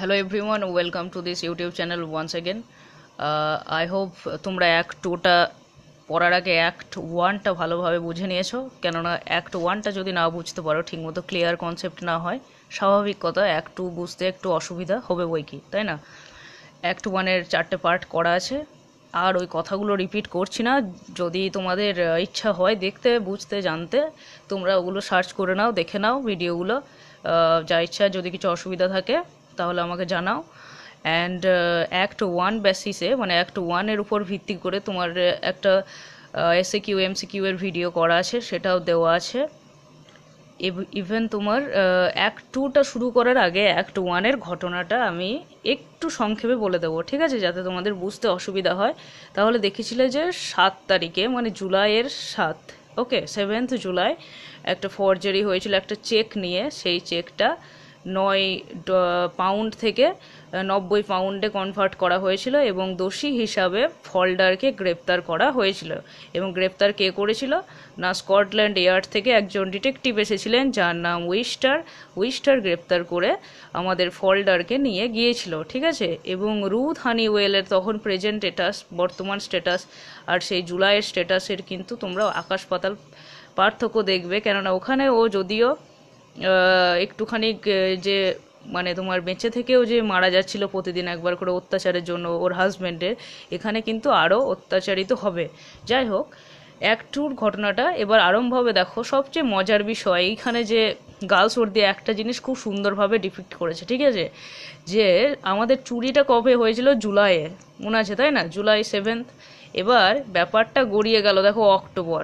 hello everyone welcome to this YouTube channel once again I hope তোমরা act টুটা পড়ার আগে অ্যাক্ট ওয়ানটা ভালোভাবে বুঝে নিয়েছো কেননা অ্যাক্ট ওয়ানটা যদি না বুঝতে পারো ঠিকমতো ক্লিয়ার কনসেপ্ট না হয় স্বাভাবিক কথা অ্যাক্ট টু বুঝতে একটু অসুবিধা হবে বই কি তাই না অ্যাক্ট ওয়ানের চারটে পার্ট করা আছে আর ওই কথাগুলো রিপিট করছি না যদি তোমাদের ইচ্ছা হয় দেখতে বুঝতে জানতে তোমরা ওগুলো সার্চ করে নাও দেখে নাও ভিডিওগুলো যা ইচ্ছা যদি কিছু অসুবিধা থাকে তাহলে আমাকে জানাও অ্যান্ড অ্যাক্ট ওয়ান বেসিসে মানে অ্যাক্ট ওয়ানের উপর ভিত্তি করে তোমার uh, একটা এসএ কিউ এমসি কিউ এর ভিডিও করা আছে সেটাও দেওয়া আছে ইভেন তোমার অ্যাক্ট uh, টুটা শুরু করার আগে অ্যাক্ট ওয়ানের ঘটনাটা আমি একটু সংক্ষেপে বলে দেবো ঠিক আছে যাতে তোমাদের বুঝতে অসুবিধা হয় তাহলে দেখেছিলে যে সাত তারিখে মানে জুলাইয়ের সাত ওকে সেভেন্থ জুলাই একটা ফরজারি হয়েছিল একটা চেক নিয়ে সেই চেকটা নয় পাউন্ড থেকে নব্বই পাউন্ডে কনভার্ট করা হয়েছিল এবং দোষী হিসাবে ফল্ডারকে গ্রেপ্তার করা হয়েছিল এবং গ্রেপ্তার কে করেছিল না স্কটল্যান্ড ইয়ার্ড থেকে একজন ডিটেকটিভ এসেছিলেন যার নাম উইস্টার উইস্টার গ্রেপ্তার করে আমাদের ফল্ডারকে নিয়ে গিয়েছিল ঠিক আছে এবং রুথ হানিওয়েলের তখন প্রেজেন্ট স্টেটাস বর্তমান স্ট্যাটাস আর সেই জুলাইয়ের স্ট্যাটাসের কিন্তু তোমরা আকাশ পাতাল পার্থক্য দেখবে কেননা ওখানে ও যদিও একটুখানি যে মানে তোমার বেঁচে থেকেও যে মারা যাচ্ছিল প্রতিদিন একবার করে অত্যাচারের জন্য ওর হাজব্যান্ডের এখানে কিন্তু আরও অত্যাচারিত হবে যাই হোক এক ঘটনাটা এবার আরম্ভ হবে দেখো সবচেয়ে মজার বিষয় এইখানে যে গার্লস ওর দিয়ে একটা জিনিস খুব সুন্দরভাবে ডিফিক্ট করেছে ঠিক আছে যে আমাদের চুরিটা কবে হয়েছিল জুলাইয়ে মনে আছে তাই না জুলাই সেভেন্থ এবার ব্যাপারটা গড়িয়ে গেল দেখো অক্টোবর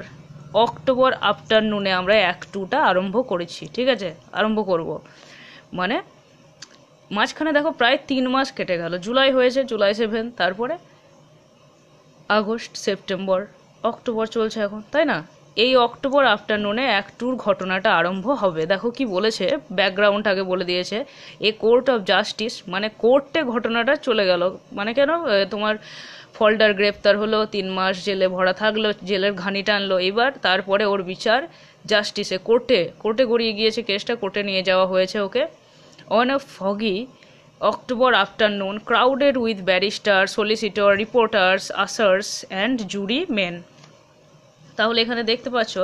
অক্টোবর আফটারনুনে আমরা এক টুটা আরম্ভ করেছি ঠিক আছে আরম্ভ করব মানে মাঝখানে দেখো প্রায় তিন মাস কেটে গেল জুলাই হয়েছে জুলাই সেভেন তারপরে আগস্ট সেপ্টেম্বর অক্টোবর চলছে এখন তাই না এই অক্টোবর আফটারনুনে এক ট্যুর ঘটনাটা আরম্ভ হবে দেখো কি বলেছে ব্যাকগ্রাউন্ড আগে বলে দিয়েছে এ কোর্ট অফ জাস্টিস মানে কোর্টে ঘটনাটা চলে গেল মানে কেন তোমার ফল্ডার গ্রেপ্তার হলো তিন মাস জেলে ভরা থাকলো জেলের ঘানি টানলো এবার তারপরে ওর বিচার জাস্টিসে কোর্টে কোর্টে গড়িয়ে গিয়েছে কেসটা কোর্টে নিয়ে যাওয়া হয়েছে okay on a foggy October afternoon crowded with barrister solicitor reporters ushers and jurymen তাহলে এখানে দেখতে পাচ্ছ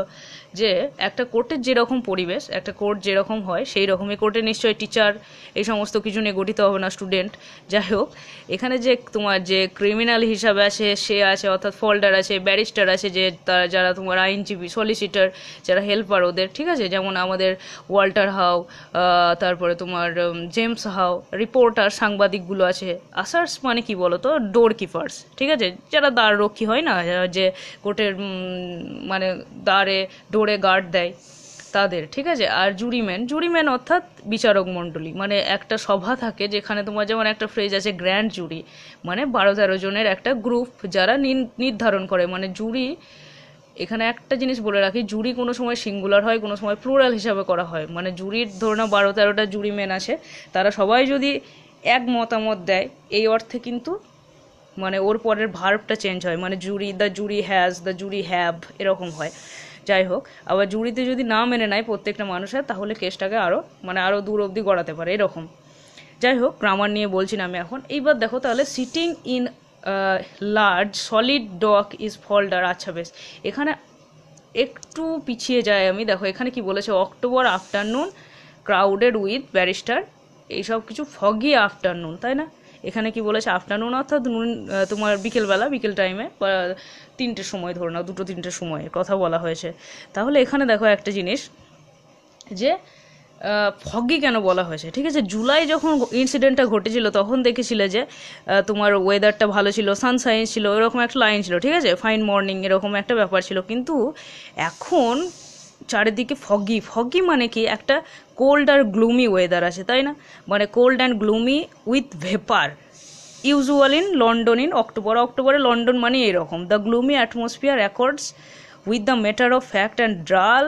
যে একটা কোর্টের যেরকম পরিবেশ একটা কোর্ট যেরকম হয় সেই রকমই কোর্টে নিশ্চয়ই টিচার এই সমস্ত কিছু নিয়ে গঠিত হবে না স্টুডেন্ট যাই হোক এখানে যে তোমার যে ক্রিমিনাল হিসাবে আছে সে আছে অর্থাৎ ফল্ডার আছে ব্যারিস্টার আছে যে তারা যারা তোমার আইনজীবী সলিসিটার যারা হেল্পার ওদের ঠিক আছে যেমন আমাদের ওয়াল্টার হাও তারপরে তোমার জেমস হাও রিপোর্টার সাংবাদিকগুলো আছে আসার্স মানে কি বলো তো ডোর কিপার্স ঠিক আছে যারা দ্বার রক্ষী হয় না যে কোর্টের মানে দ্বারে ডোর ধরে গার্ড দেয় তাদের ঠিক আছে আর জুরিম্যান জুরিম্যান অর্থাৎ বিচারক মণ্ডলী মানে একটা সভা থাকে যেখানে তোমার যেমন একটা ফ্রেজ আছে গ্র্যান্ড জুরি মানে বারো তেরো জনের একটা গ্রুপ যারা নির্ধারণ করে মানে জুরি এখানে একটা জিনিস বলে রাখি জুরি কোনো সময় সিঙ্গুলার হয় কোনো সময় প্লুরাল হিসাবে করা হয় মানে জুরির ধরে না বারো তেরোটা জুরিম্যান আছে তারা সবাই যদি এক মতামত দেয় এই অর্থে কিন্তু মানে ওর পরের ভার্বটা চেঞ্জ হয় মানে jury the jury has the jury have এরকম হয় যাই হোক আবার জুড়িতে যদি না মেনে নেয় প্রত্যেকটা মানুষের তাহলে কেসটাকে আরও মানে আরও দূর অবধি গড়াতে পারে এরকম যাই হোক গ্রামার নিয়ে বলছি না আমি এখন এইবার দেখো তাহলে sitting in large solid dock is Falder আচ্ছা বেশ এখানে একটু পিছিয়ে যায় আমি দেখো এখানে কি বলেছে October afternoon crowded with barrister এইসব কিছু ফগি আফটারনুন তাই না এখানে কি বলেছে আফটারনুন অর্থাৎ তোমার বিকেলবেলা বিকেল টাইমে তিনটের সময় ধরো নাও দুটো তিনটের সময় কথা বলা হয়েছে তাহলে এখানে দেখো একটা জিনিস যে ফগি কেন বলা হয়েছে ঠিক আছে জুলাই যখন ইনসিডেন্টটা ঘটেছিল তখন দেখেছিলে যে তোমার ওয়েদারটা ভালো ছিল সানসাইন ছিল এরকম একটা লাইন ছিল ঠিক আছে ফাইন মর্নিং এরকম একটা ব্যাপার ছিল কিন্তু এখন চারিদিকে ফগি ফগি মানে কি একটা কোল্ড আর গ্লুমি ওয়েদার আছে তাই না মানে cold and gloomy with vapour usual in London in October অক্টোবরে লন্ডন মানে এরকম the gloomy atmosphere accords with the matter of fact and drawl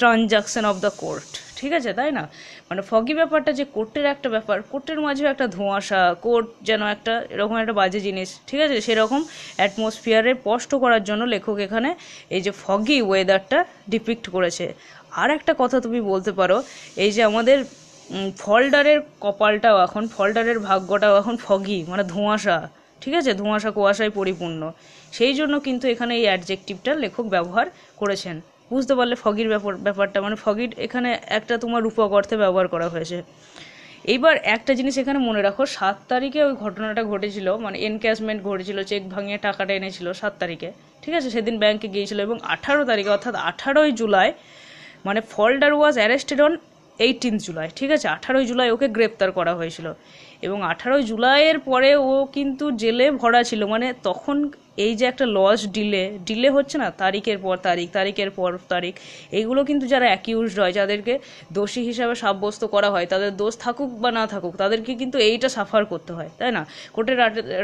transaction of the court ঠিক আছে তাই না মানে ফগি ব্যাপারটা যে কোর্টের একটা ব্যাপার কোর্টের মাঝেও একটা ধোঁয়াশা কোর্ট যেন একটা এরকম একটা বাজে জিনিস ঠিক আছে সেরকম অ্যাটমসফিয়ারে স্পষ্ট করার জন্য লেখক এখানে এই যে ফগি ওয়েদারটা ডিপিক্ট করেছে আর একটা কথা তুমি বলতে পারো এই যে আমাদের ফল্ডারের কপালটাও এখন ফল্ডারের ভাগ্যটাও এখন ফগি মানে ধোঁয়াশা ঠিক আছে ধোঁয়াশা কুয়াশায় পরিপূর্ণ সেই জন্য কিন্তু এখানে এই অ্যাডজেক্টিভটা লেখক ব্যবহার করেছেন বুঝতে পারলে ফগির ব্যাপার ব্যাপারটা মানে ফগির এখানে একটা তোমার রূপক অর্থে ব্যবহার করা হয়েছে এইবার একটা জিনিস এখানে মনে রাখো সাত তারিখে ওই ঘটনাটা ঘটেছিল মানে এনক্যাশমেন্ট ঘটেছিল চেক ভাঙিয়ে টাকাটা এনেছিল সাত তারিখে ঠিক আছে সেদিন ব্যাংকে গিয়েছিল এবং আঠারো তারিখে অর্থাৎ আঠারোই জুলাই মানে Falder was arrested on eighteen July ঠিক আছে আঠারোই জুলাই ওকে গ্রেপ্তার করা হয়েছিল এবং আঠারোই জুলাইয়ের পরে ও কিন্তু জেলে ভরা ছিল মানে তখন এই যে একটা লস ডিলে ডিলে হচ্ছে না তারিখের পর তারিখ তারিখের পর তারিখ এগুলো কিন্তু যারা অ্যাকিউজড হয় যাদেরকে দোষী হিসাবে সাব্যস্ত করা হয় তাদের দোষ থাকুক বা না থাকুক তাদেরকে কিন্তু এইটা সাফার করতে হয় তাই না কোর্টের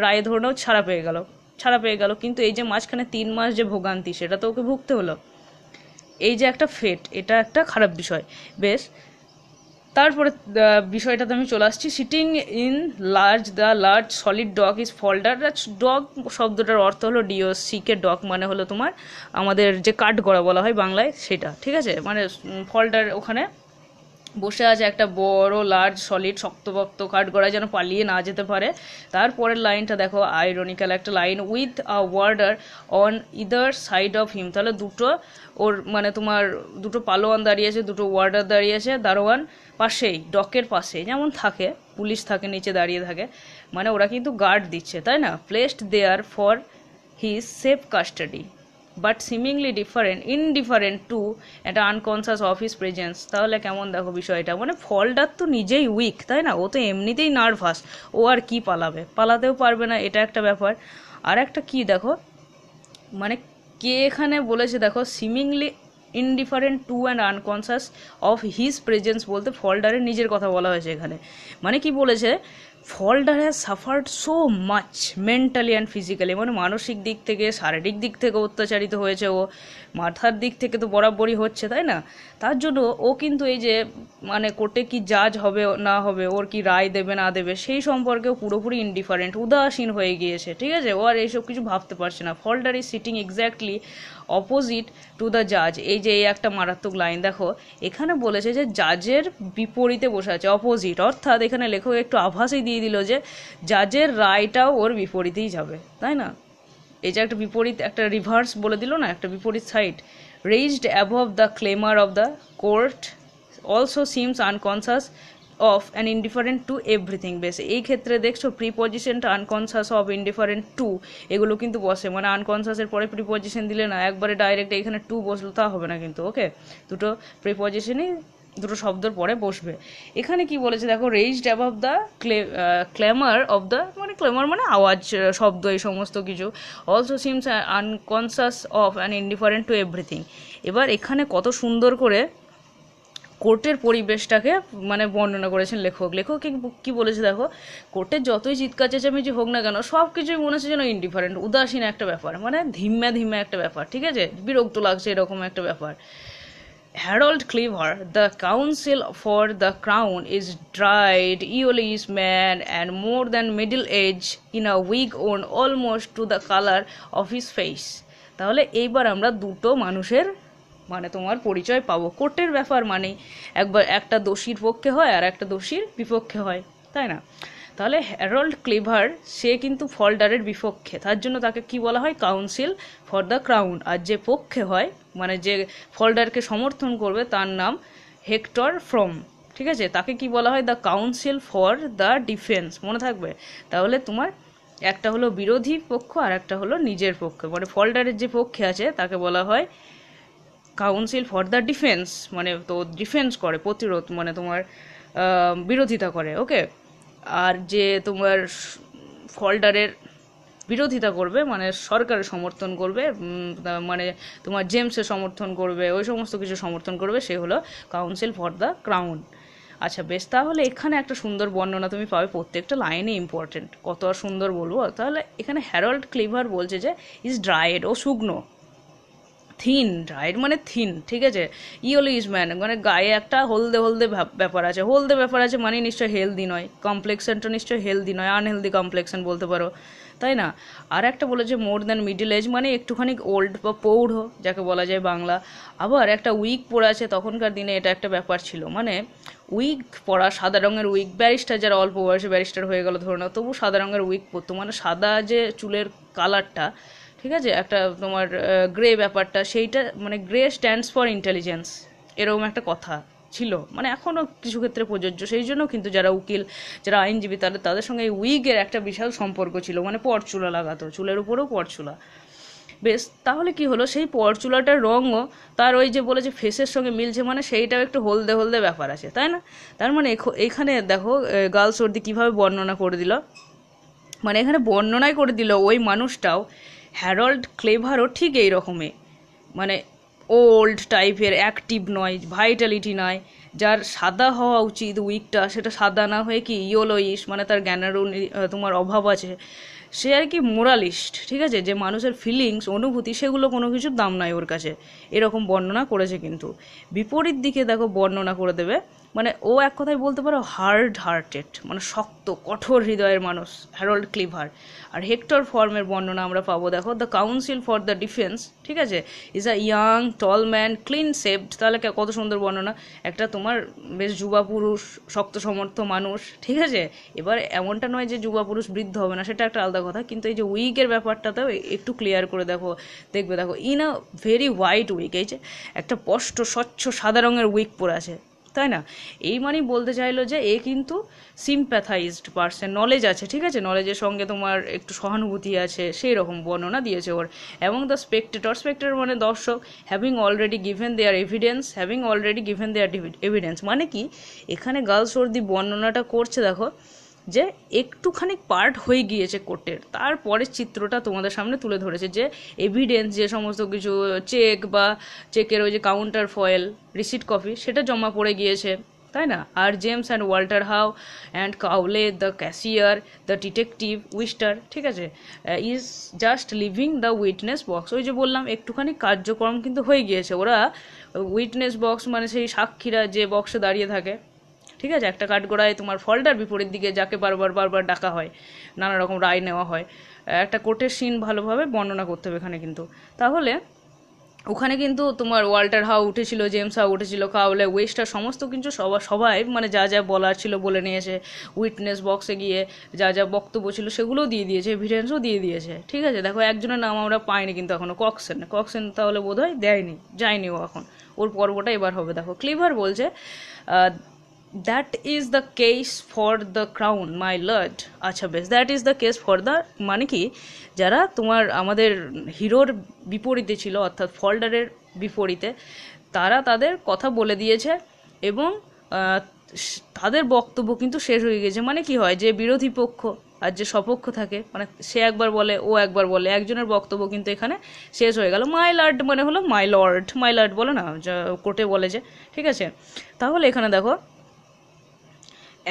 রায় ধরে নাও ছাড়া পেয়ে গেল ছাড়া পেয়ে গেল কিন্তু এই যে মাঝখানে তিন মাস যে ভোগান্তি সেটা তো ওকে ভুগতে হলো এই যে একটা ফেট এটা একটা খারাপ বিষয় বেশ তারপরে বিষয়টাতে আমি চলে আসছি sitting in large the large solid dog is Falder dog শব্দটার অর্থ হলো ডিওসিকে ডগ মানে হলো তোমার আমাদের যে কাঠ গড়া বলা হয় বাংলায় সেটা ঠিক আছে মানে ফল্ডার ওখানে বসে আছে একটা বড় লার্জ সলিড শক্তপক্ত কাঠগড়ায় যেন পালিয়ে না যেতে পারে তারপরের লাইনটা দেখো আইরনিক্যাল একটা line with a warder on either side of him তাহলে দুটো ওর মানে তোমার দুটো পালোয়ান দাঁড়িয়েছে দুটো ওয়ার্ডার দাঁড়িয়ে আছে দারোয়ান পাশেই ডকের পাশে যেমন থাকে পুলিশ থাকে নিচে দাঁড়িয়ে থাকে মানে ওরা কিন্তু গার্ড দিচ্ছে তাই না placed there for his safe custody but seemingly different indifferent to একটা আনকনসিয়াস অফ হিস প্রেজেন্স তাহলে কেমন দেখো বিষয়টা মানে ফলটার তো নিজেই উইক তাই না ও তো এমনিতেই নার্ভাস ও আর কি পালাবে পালাতেও পারবে না এটা একটা ব্যাপার আর একটা কি দেখো মানে কে এখানে বলেছে দেখো seemingly indifferent to and unconscious of his presence বলতে ফল্ডারের নিজের কথা বলা হয়েছে এখানে মানে কি বলেছে Falder has suffered so much mentally and physically মানে মানসিক দিক থেকে শারীরিক দিক থেকে অত্যাচারিত হয়েছে ও মাথার দিক থেকে তো বরাবরই হচ্ছে তাই না তার জন্য ও কিন্তু এই যে মানে কোর্টে কি জাজ হবে না হবে ওর কি রায় দেবে না দেবে সেই সম্পর্কেও পুরোপুরি ইনডিফারেন্ট উদাসীন হয়ে গিয়েছে ঠিক আছে ও আর এইসব কিছু ভাবতে পারছে না Falder is sitting exactly opposite to the জাজ এই যে এই একটা মারাত্মক লাইন দেখো এখানে বলেছে যে জাজের বিপরীতে বসে আছে অপোজিট অর্থাৎ এখানে লেখক একটু আভাসই দিয়ে দিল যে জাজের রায়টাও ওর বিপরীতেই যাবে তাই না এই যে একটা বিপরীত একটা রিভার্স বলে দিল না একটা বিপরীত side raised above the clamour of the court also seems unconscious of and indifferent to everything বেস এই ক্ষেত্রে দেখছো প্রিপজিশনটা আনকনসাস অফ ইনডিফারেন্ট টু এগুলো কিন্তু বসে মানে আনকনসাসের পরে প্রিপজিশন দিলে না একবারে ডাইরেক্ট এখানে টু বসলো তা হবে না কিন্তু ওকে দুটো প্রিপজিশনই দুটো শব্দর পরে বসবে এখানে কি বলেছে দেখো রেইজড অ্যাভাব দ্য ক্লে ক্ল্যামার অফ দ্য মানে ক্ল্যামার মানে আওয়াজ শব্দ এই সমস্ত কিছু also seems unconscious of and indifferent to everything এবার এখানে কত সুন্দর করে কোর্টের পরিবেশটাকে মানে বর্ণনা করেছেন লেখক লেখক কী বলেছে দেখো কোর্টের যতই চিৎকার চেঁচামেচি হোক না কেন সব কিছুই মনে হচ্ছে যেন ইনডিফারেন্ট উদাসীন একটা ব্যাপার মানে ধিম্মা ধিম্মা একটা ব্যাপার ঠিক আছে বিরক্ত লাগছে এরকম একটা ব্যাপার Harold Cleaver the counsel for the Crown is dried eoless man and more than middle age in a wig worn almost to the colour of his face তাহলে এইবার আমরা দুটো মানুষের মানে তোমার পরিচয় পাবো কোর্টের ব্যাপার মানে একবার একটা দোষীর পক্ষে হয় আর একটা দোষীর বিপক্ষে হয় তাই না তাহলে হ্যারল্ড ক্লেভার সে কিন্তু ফল্ডারের বিপক্ষে তার জন্য তাকে কি বলা হয় কাউন্সিল ফর দ্য ক্রাউন আর যে পক্ষে হয় মানে যে ফল্ডারকে সমর্থন করবে তার নাম হেক্টর ফ্রম ঠিক আছে তাকে কি বলা হয় the counsel for the defence মনে থাকবে তাহলে তোমার একটা হলো বিরোধী পক্ষ আর একটা হলো নিজের পক্ষে মানে ফল্ডারের যে পক্ষে আছে তাকে বলা হয় কাউন্সিল ফর দ্য ডিফেন্স মানে তো ডিফেন্স করে প্রতিরোধ মানে তোমার বিরোধিতা করে ওকে আর যে তোমার ফল্ডারের বিরোধিতা করবে মানে সরকারের সমর্থন করবে মানে তোমার জেমসের সমর্থন করবে ওই সমস্ত কিছু সমর্থন করবে সে হলো কাউন্সিল ফর দ্য ক্রাউন আচ্ছা বেশ তাহলে এখানে একটা সুন্দর বর্ণনা তুমি পাবে প্রত্যেকটা লাইনে ইম্পর্টেন্ট কত আর সুন্দর বলবো তাহলে এখানে হ্যারল্ড ক্লিভার বলছে যে ইজ ড্রায়েড ও শুকনো থিন রাইট মানে থিন ঠিক আছে ইজ ম্যান মানে গায়ে একটা হলদে হলদে ব্যাপার আছে হলদে ব্যাপার আছে মানে নিশ্চয়ই হেলদি নয় কমপ্লেক্সনটা নিশ্চয়ই হেলদি নয় আনহেলদি কমপ্লেক্সন বলতে পারো তাই না আর একটা বলেছে মোর দ্যান মিডিল এজ মানে একটুখানি ওল্ড বা পৌঢ় যাকে বলা যায় বাংলা আবার একটা উইক পড়ে আছে তখনকার দিনে এটা একটা ব্যাপার ছিল মানে উইক পড়া সাদা রঙের উইক ব্যারিস্টার যারা অল্প বয়সে ব্যারিস্টার হয়ে গেল ধরে নাও তবু সাদা রঙের উইক পরতো মানে সাদা যে চুলের কালারটা ঠিক আছে একটা তোমার গ্রে ব্যাপারটা সেইটা মানে গ্রে স্ট্যান্ডস ফর ইন্টেলিজেন্স এরকম একটা কথা ছিল মানে এখনও কিছু ক্ষেত্রে প্রযোজ্য সেই জন্য কিন্তু যারা উকিল যারা আইনজীবী তাদের তাদের সঙ্গে এই উইগের একটা বিশাল সম্পর্ক ছিল মানে পরচুলা লাগাতো চুলের উপরেও পরচুলা বেশ তাহলে কি হলো সেই পরচুলাটার রঙও তার ওই যে বলে যে ফেসের সঙ্গে মিলছে মানে সেইটাও একটু হলদে হলদে ব্যাপার আছে তাই না তার মানে এখানে দেখো গার্লস সর্দি কীভাবে বর্ণনা করে দিল মানে এখানে বর্ণনাই করে দিল ওই মানুষটাও হ্যারল্ড ক্লেভারও ঠিক এই রকমে মানে ওল্ড টাইপের অ্যাক্টিভ নয় ভাইটালিটি নয় যার সাদা হওয়া উচিত উইকটা সেটা সাদা না হয়ে কি ইয়োলোইশ মানে তার জ্ঞানের তোমার অভাব আছে সে আর কি মোরালিস্ট ঠিক আছে যে মানুষের ফিলিংস অনুভূতি সেগুলো কোনো কিছুর দাম নাই ওর কাছে এরকম বর্ণনা করেছে কিন্তু বিপরীত দিকে দেখো বর্ণনা করে দেবে মানে ও এক কথায় বলতে পারো হার্ড হার্টেড মানে শক্ত কঠোর হৃদয়ের মানুষ হ্যারল্ড ক্লিভার আর হেক্টর ফর্মের বর্ণনা আমরা পাবো দেখো the counsel for the defence ঠিক আছে is a young tall man clean shaved তাহলে কত সুন্দর বর্ণনা একটা তোমার বেশ যুবা পুরুষ শক্ত সমর্থ মানুষ ঠিক আছে এবার এমনটা নয় যে যুবা পুরুষ বৃদ্ধ হবে না সেটা একটা আলাদা কথা কিন্তু এই যে উইকের ব্যাপারটাতেও একটু ক্লিয়ার করে দেখো দেখবে দেখো in a very white wig এই যে একটা স্পষ্ট স্বচ্ছ সাদা রঙের উইক পরে আছে তাই না এই মানে বলতে চাইলো যে এ কিন্তু সিম্প্যাথাইজড পার্সন নলেজ আছে ঠিক আছে নলেজের সঙ্গে তোমার একটু সহানুভূতি আছে সেই রকম বর্ণনা দিয়েছে ওর এবং দ্য স্পেক্টেটর স্পেক্টেটর মানে দর্শক having already given their evidence having already given their evidence মানে কি এখানে গার্লস ওর দি বর্ণনাটা করছে দেখো যে একটুখানি পার্ট হয়ে গিয়েছে কোর্টের তারপরের চিত্রটা তোমাদের সামনে তুলে ধরেছে যে এভিডেন্স যে সমস্ত কিছু চেক বা চেকের ওই যে কাউন্টার ফয়েল রিসিট কপি সেটা জমা পড়ে গিয়েছে তাই না আর James and Walter How and Cowley the cashier the detective Wister ঠিক আছে is just leaving the witness box ওই যে বললাম একটুখানি কার্যক্রম কিন্তু হয়ে গিয়েছে ওরা উইটনেস বক্স মানে সেই সাক্ষীরা যে বক্সে দাঁড়িয়ে থাকে ঠিক আছে একটা কাঠগোড়ায় তোমার ফলটার বিপরীত দিকে যাকে বারবার বারবার ডাকা হয় নানা রকম রায় নেওয়া হয় একটা কোর্টের সিন ভালোভাবে বর্ণনা করতে হবে এখানে কিন্তু তাহলে ওখানে কিন্তু তোমার ওয়াল্টার হাউ উঠেছিল জেমস হাউ উঠেছিল কাউলে ওয়েস্টার সমস্ত কিন্তু সবাই সবাই মানে যা যা বলার ছিল বলে নিয়েছে উইটনেস বক্সে গিয়ে যা যা বক্তব্য ছিল সেগুলোও দিয়ে দিয়েছে এভিডেন্সও দিয়ে দিয়েছে ঠিক আছে দেখো একজনের নাম আমরা পাইনি কিন্তু এখনও কক্সেন কক্সেন তাহলে বোধ হয় দেয়নি যায়নি ও এখন ওর পর্বটা এবার হবে দেখো ক্লিভার বলছে that is the case for the Crown my lord আচ্ছা বেশ that is the case for the মানে কি যারা তোমার আমাদের হিরোর বিপরীতে ছিল অর্থাৎ ফল্ডারের বিপরীতে তারা তাদের কথা বলে দিয়েছে এবং তাদের বক্তব্য কিন্তু শেষ হয়ে গেছে মানে কি হয় যে বিরোধী পক্ষ আর যে সপক্ষ থাকে মানে সে একবার বলে ও একবার বলে একজনের বক্তব্য কিন্তু এখানে শেষ হয়ে গেল মাই লার্ড মানে হলো মাই লর্ড মাই লার্ড বলে না কোর্টে বলে যে ঠিক আছে তাহলে এখানে দেখো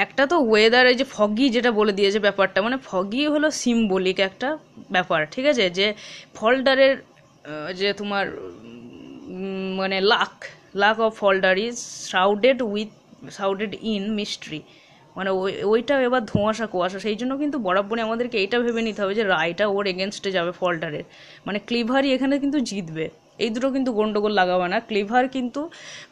একটা তো ওয়েদার এই যে ফগি যেটা বলে দিয়েছে ব্যাপারটা মানে ফগি হলো সিম্বলিক একটা ব্যাপার ঠিক আছে যে ফল্ডারের যে তোমার মানে luck luck of Falder is shrouded with shrouded in mystery মানে ওই ওইটা এবার ধোঁয়াশা কুয়াশা সেই জন্য কিন্তু বরাবরই আমাদেরকে এইটা ভেবে নিতে হবে যে রায়টা ওর এগেনস্টে যাবে ফল্ডারের মানে ক্লিভারই এখানে কিন্তু জিতবে এই দুটো কিন্তু গন্ডগোল লাগাবে না ক্লিভার কিন্তু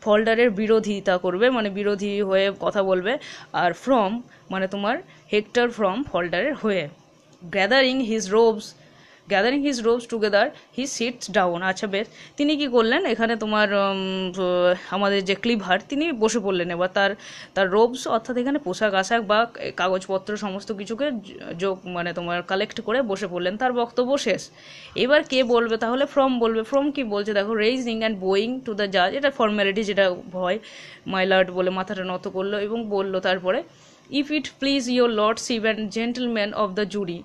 ফল্ডারের বিরোধিতা করবে মানে বিরোধী হয়ে কথা বলবে আর ফ্রম মানে তোমার হেক্টর ফ্রম ফল্ডারের হয়ে gathering his robes gathering his robes together he sits down আচ্ছা বেশ তিনি কি করলেন এখানে তোমার আমাদের যে ক্লিভার তিনি বসে পড়লেন এবার তার তার রোবস অর্থাৎ এখানে পোশাক আশাক বা কাগজপত্র সমস্ত কিছুকে যোগ মানে তোমার কালেক্ট করে বসে পড়লেন তার বক্তব্য শেষ এবার কে বলবে তাহলে ফ্রম বলবে ফ্রম কি বলছে দেখো rising and bowing to the জাজ এটা ফর্ম্যালিটি যেটা হয় মাই বলে মাথাটা নত করলো এবং বলল তারপরে if it please your lords and gentleman of the jury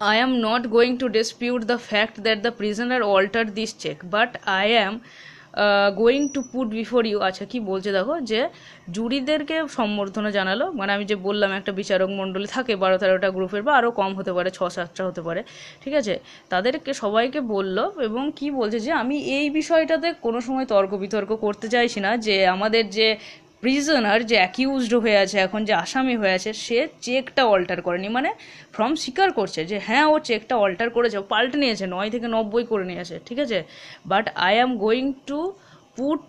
I am not going to dispute the fact that the prisoner altered this check, but I am going to put before you আচ্ছা কি বলছে দেখো যে জুরিদেরকে সম্বর্ধনা জানালো মানে আমি যে বললাম একটা বিচারক মণ্ডলী থাকে বারো তেরোটা গ্রুপের বা আরও কম হতে পারে ছ সাতটা হতে পারে ঠিক আছে তাদেরকে সবাইকে বলল এবং কি বলছে যে আমি এই বিষয়টাতে কোনো সময় তর্ক বিতর্ক করতে চাইছি না যে আমাদের যে প্রিজনার যে অ্যাকিউজড হয়ে আছে এখন যে আসামি হয়ে আছে সে চেকটা অল্টার করেনি মানে ফর্ম স্বীকার করছে যে হ্যাঁ ও চেকটা অল্টার করেছে পাল্টে নিয়েছে নয় থেকে নব্বই করে নিয়েছে ঠিক আছে but I am going to put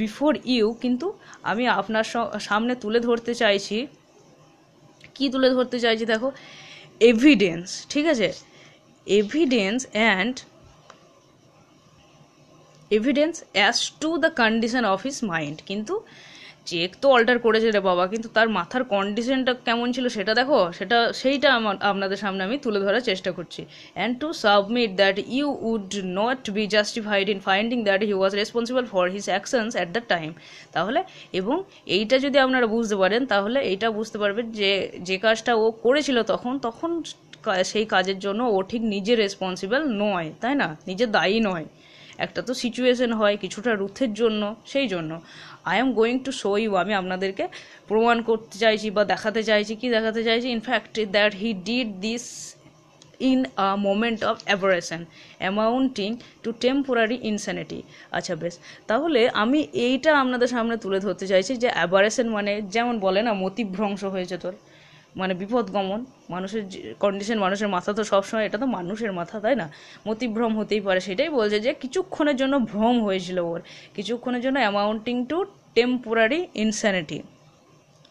before you কিন্তু আমি আপনার সামনে তুলে ধরতে চাইছি কি তুলে ধরতে চাইছি দেখো এভিডেন্স ঠিক আছে evidence and evidence as to the condition of his mind কিন্তু চেক তো অল্টার করেছে রে বাবা কিন্তু তার মাথার কন্ডিশনটা কেমন ছিল সেটা দেখো সেটা সেইটা আমার আপনাদের সামনে আমি তুলে ধরার চেষ্টা করছি and to submit that you would not be justified in finding that he was responsible for his actions at the time তাহলে এবং এইটা যদি আপনারা বুঝতে পারেন তাহলে এইটা বুঝতে পারবেন যে যে কাজটা ও করেছিল তখন তখন সেই কাজের জন্য ও ঠিক নিজে রেসপন্সিবল নয় তাই না নিজে দায়ী নয় একটা তো সিচুয়েশন হয় কিছুটা রুথের জন্য সেই জন্য I am going to show you আমি আপনাদেরকে প্রমাণ করতে চাইছি বা দেখাতে চাইছি কি দেখাতে চাইছি in fact that he did this in a moment of aberration amounting to temporary insanity আচ্ছা বেশ তাহলে আমি এইটা আপনাদের সামনে তুলে ধরতে চাইছি যে অ্যাভারেশন মানে যেমন বলে না মতিভ্রংশ হয়েছে তোর মানে বিপদগমন মানুষের কন্ডিশন মানুষের মাথা তো সবসময় এটা তো মানুষের মাথা তাই না মতিভ্রম হতেই পারে সেটাই বলছে যে কিছুক্ষণের জন্য ভ্রম হয়েছিল ওর কিছুক্ষণের জন্য amounting to temporary insanity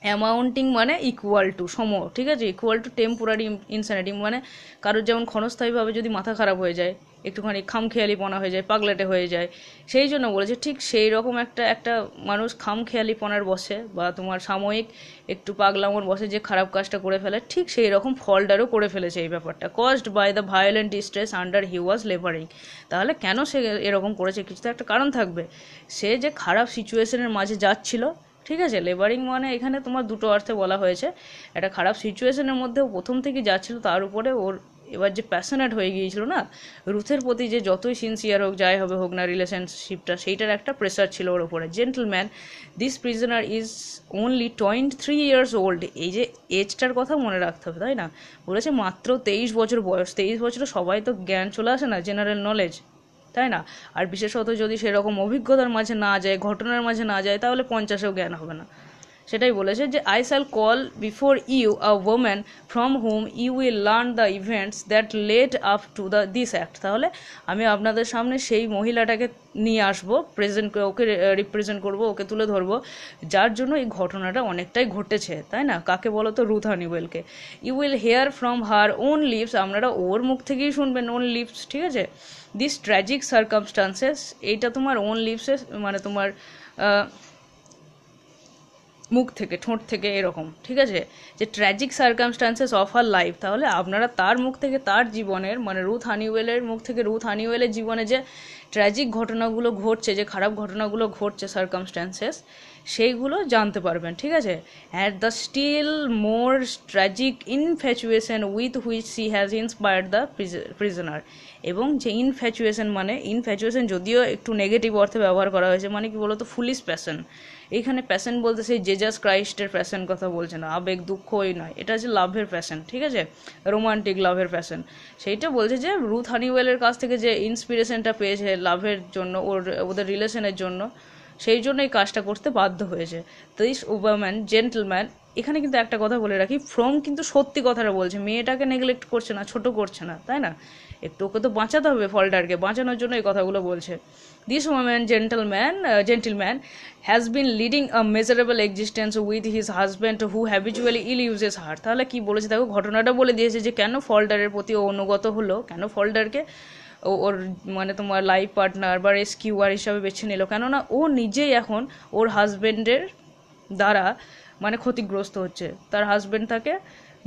amounting মানে ইকুয়াল টু সম ঠিক আছে ইকুয়াল টু টেম্পোরারি ইনস্যানিটি মানে কারোর যেমন ক্ষণস্থায়ীভাবে যদি মাথা খারাপ হয়ে যায় একটুখানি খামখেয়ালিপনা হয়ে যায় পাগলাটে হয়ে যায় সেই জন্য বলেছে ঠিক সেই রকম একটা একটা মানুষ খামখেয়ালিপনার বসে বা তোমার সাময়িক একটু পাগলামোর বসে যে খারাপ কাজটা করে ফেলে ঠিক সেই রকম ফলটারও করে ফেলেছে এই ব্যাপারটা caused by the violent stress under he was labouring তাহলে কেন সে এরকম করেছে কিছু তো একটা কারণ থাকবে সে যে খারাপ সিচুয়েশনের মাঝে যাচ্ছিলো ঠিক আছে লেবারিং মানে এখানে তোমার দুটো অর্থে বলা হয়েছে একটা খারাপ সিচুয়েশনের মধ্যে প্রথম থেকে যাচ্ছিল তার উপরে ওর এবার যে প্যাশনেট হয়ে গিয়েছিল না রুথের প্রতি যে যতই সিনসিয়ার হোক যাই হবে হোক না রিলেশনশিপটা সেইটার একটা প্রেশার ছিল ওর উপরে gentleman this prisoner is only twenty three years old এই যে এজটার কথা মনে রাখতে হবে তাই না বলেছে মাত্র তেইশ বছর বয়স তেইশ বছরে সবাই তো জ্ঞান চলে আসে না জেনারেল নলেজ তাই না আর বিশেষত যদি সেরকম অভিজ্ঞতার মাঝে না যায় ঘটনার মাঝে না যায় তাহলে পঞ্চাশেও জ্ঞান হবে না সেটাই বলেছে যে I shall call before you a woman from home you will learn the events that led up to the this act তাহলে আমি আপনাদের সামনে সেই মহিলাটাকে নিয়ে আসব প্রেজেন্ট ওকে রিপ্রেজেন্ট করব ওকে তুলে ধরব যার জন্য এই ঘটনাটা অনেকটাই ঘটেছে তাই না কাকে বলো তো রুথ হানিওয়েলকে you will hear from her own lips আপনারা ওর মুখ থেকেই শুনবেন ওন লিপস ঠিক আছে দিস ট্র্যাজিক সার্কামস্টান্সেস এইটা তোমার ওন লিভসে মানে তোমার মুখ থেকে ঠোঁট থেকে এরকম ঠিক আছে যে tragic circumstances of her life তাহলে আপনারা তার মুখ থেকে তার জীবনের মানে রুথ হানিওয়েলের মুখ থেকে রুথ হানিওয়েলের জীবনে যে ট্র্যাজিক ঘটনাগুলো ঘটছে যে খারাপ ঘটনাগুলো ঘটছে সার্কামস্টান্সেস সেইগুলো জানতে পারবেন ঠিক আছে at the still more tragic infatuation with which she has inspired the prisoner এবং যে ইনফ্যাচুয়েশন মানে ইনফ্যাচুয়েশন যদিও একটু নেগেটিভ অর্থে ব্যবহার করা হয়েছে মানে কি বলতো ফুলিশ প্যাশন এইখানে প্যাশন বলতে সেই জেজাস ক্রাইস্টের প্যাশন কথা বলছে না আবেগ দুঃখই নয় এটা হচ্ছে লাভের প্যাশন ঠিক আছে রোমান্টিক লাভের প্যাশন সেইটা বলছে যে রুথ হানিওয়েলের কাছ থেকে যে ইন্সপিরেশনটা পেয়েছে লাভের জন্য ওর ওদের রিলেশনের জন্য সেই জন্য এই কাজটা করতে বাধ্য হয়েছে ইস উবাম্যান জেন্টলম্যান এখানে কিন্তু একটা কথা বলে রাখি ফ্রম কিন্তু সত্যি কথাটা বলছে মেয়েটাকে নেগলেক্ট করছে না ছোট করছে না তাই না একটু ওকে তো বাঁচাতে হবে ফলটারকে বাঁচানোর জন্য এই কথাগুলো বলছে This woman, gentleman, uh, gentleman, has been leading a miserable existence with his husband who habitually ill uses her তাহলে কি বলেছে দেখো ঘটনাটা বলে দিয়েছে যে কেন ফল্ডারের প্রতি অনুগত হলো কেন ফল্ডারকে ওর মানে তোমার লাইফ পার্টনার বা রেস্কিউয়ার হিসাবে বেছে নিল কেননা ও নিজেই এখন ওর হাজব্যান্ডের দ্বারা মানে ক্ষতিগ্রস্ত হচ্ছে তার হাজব্যান্ড তাকে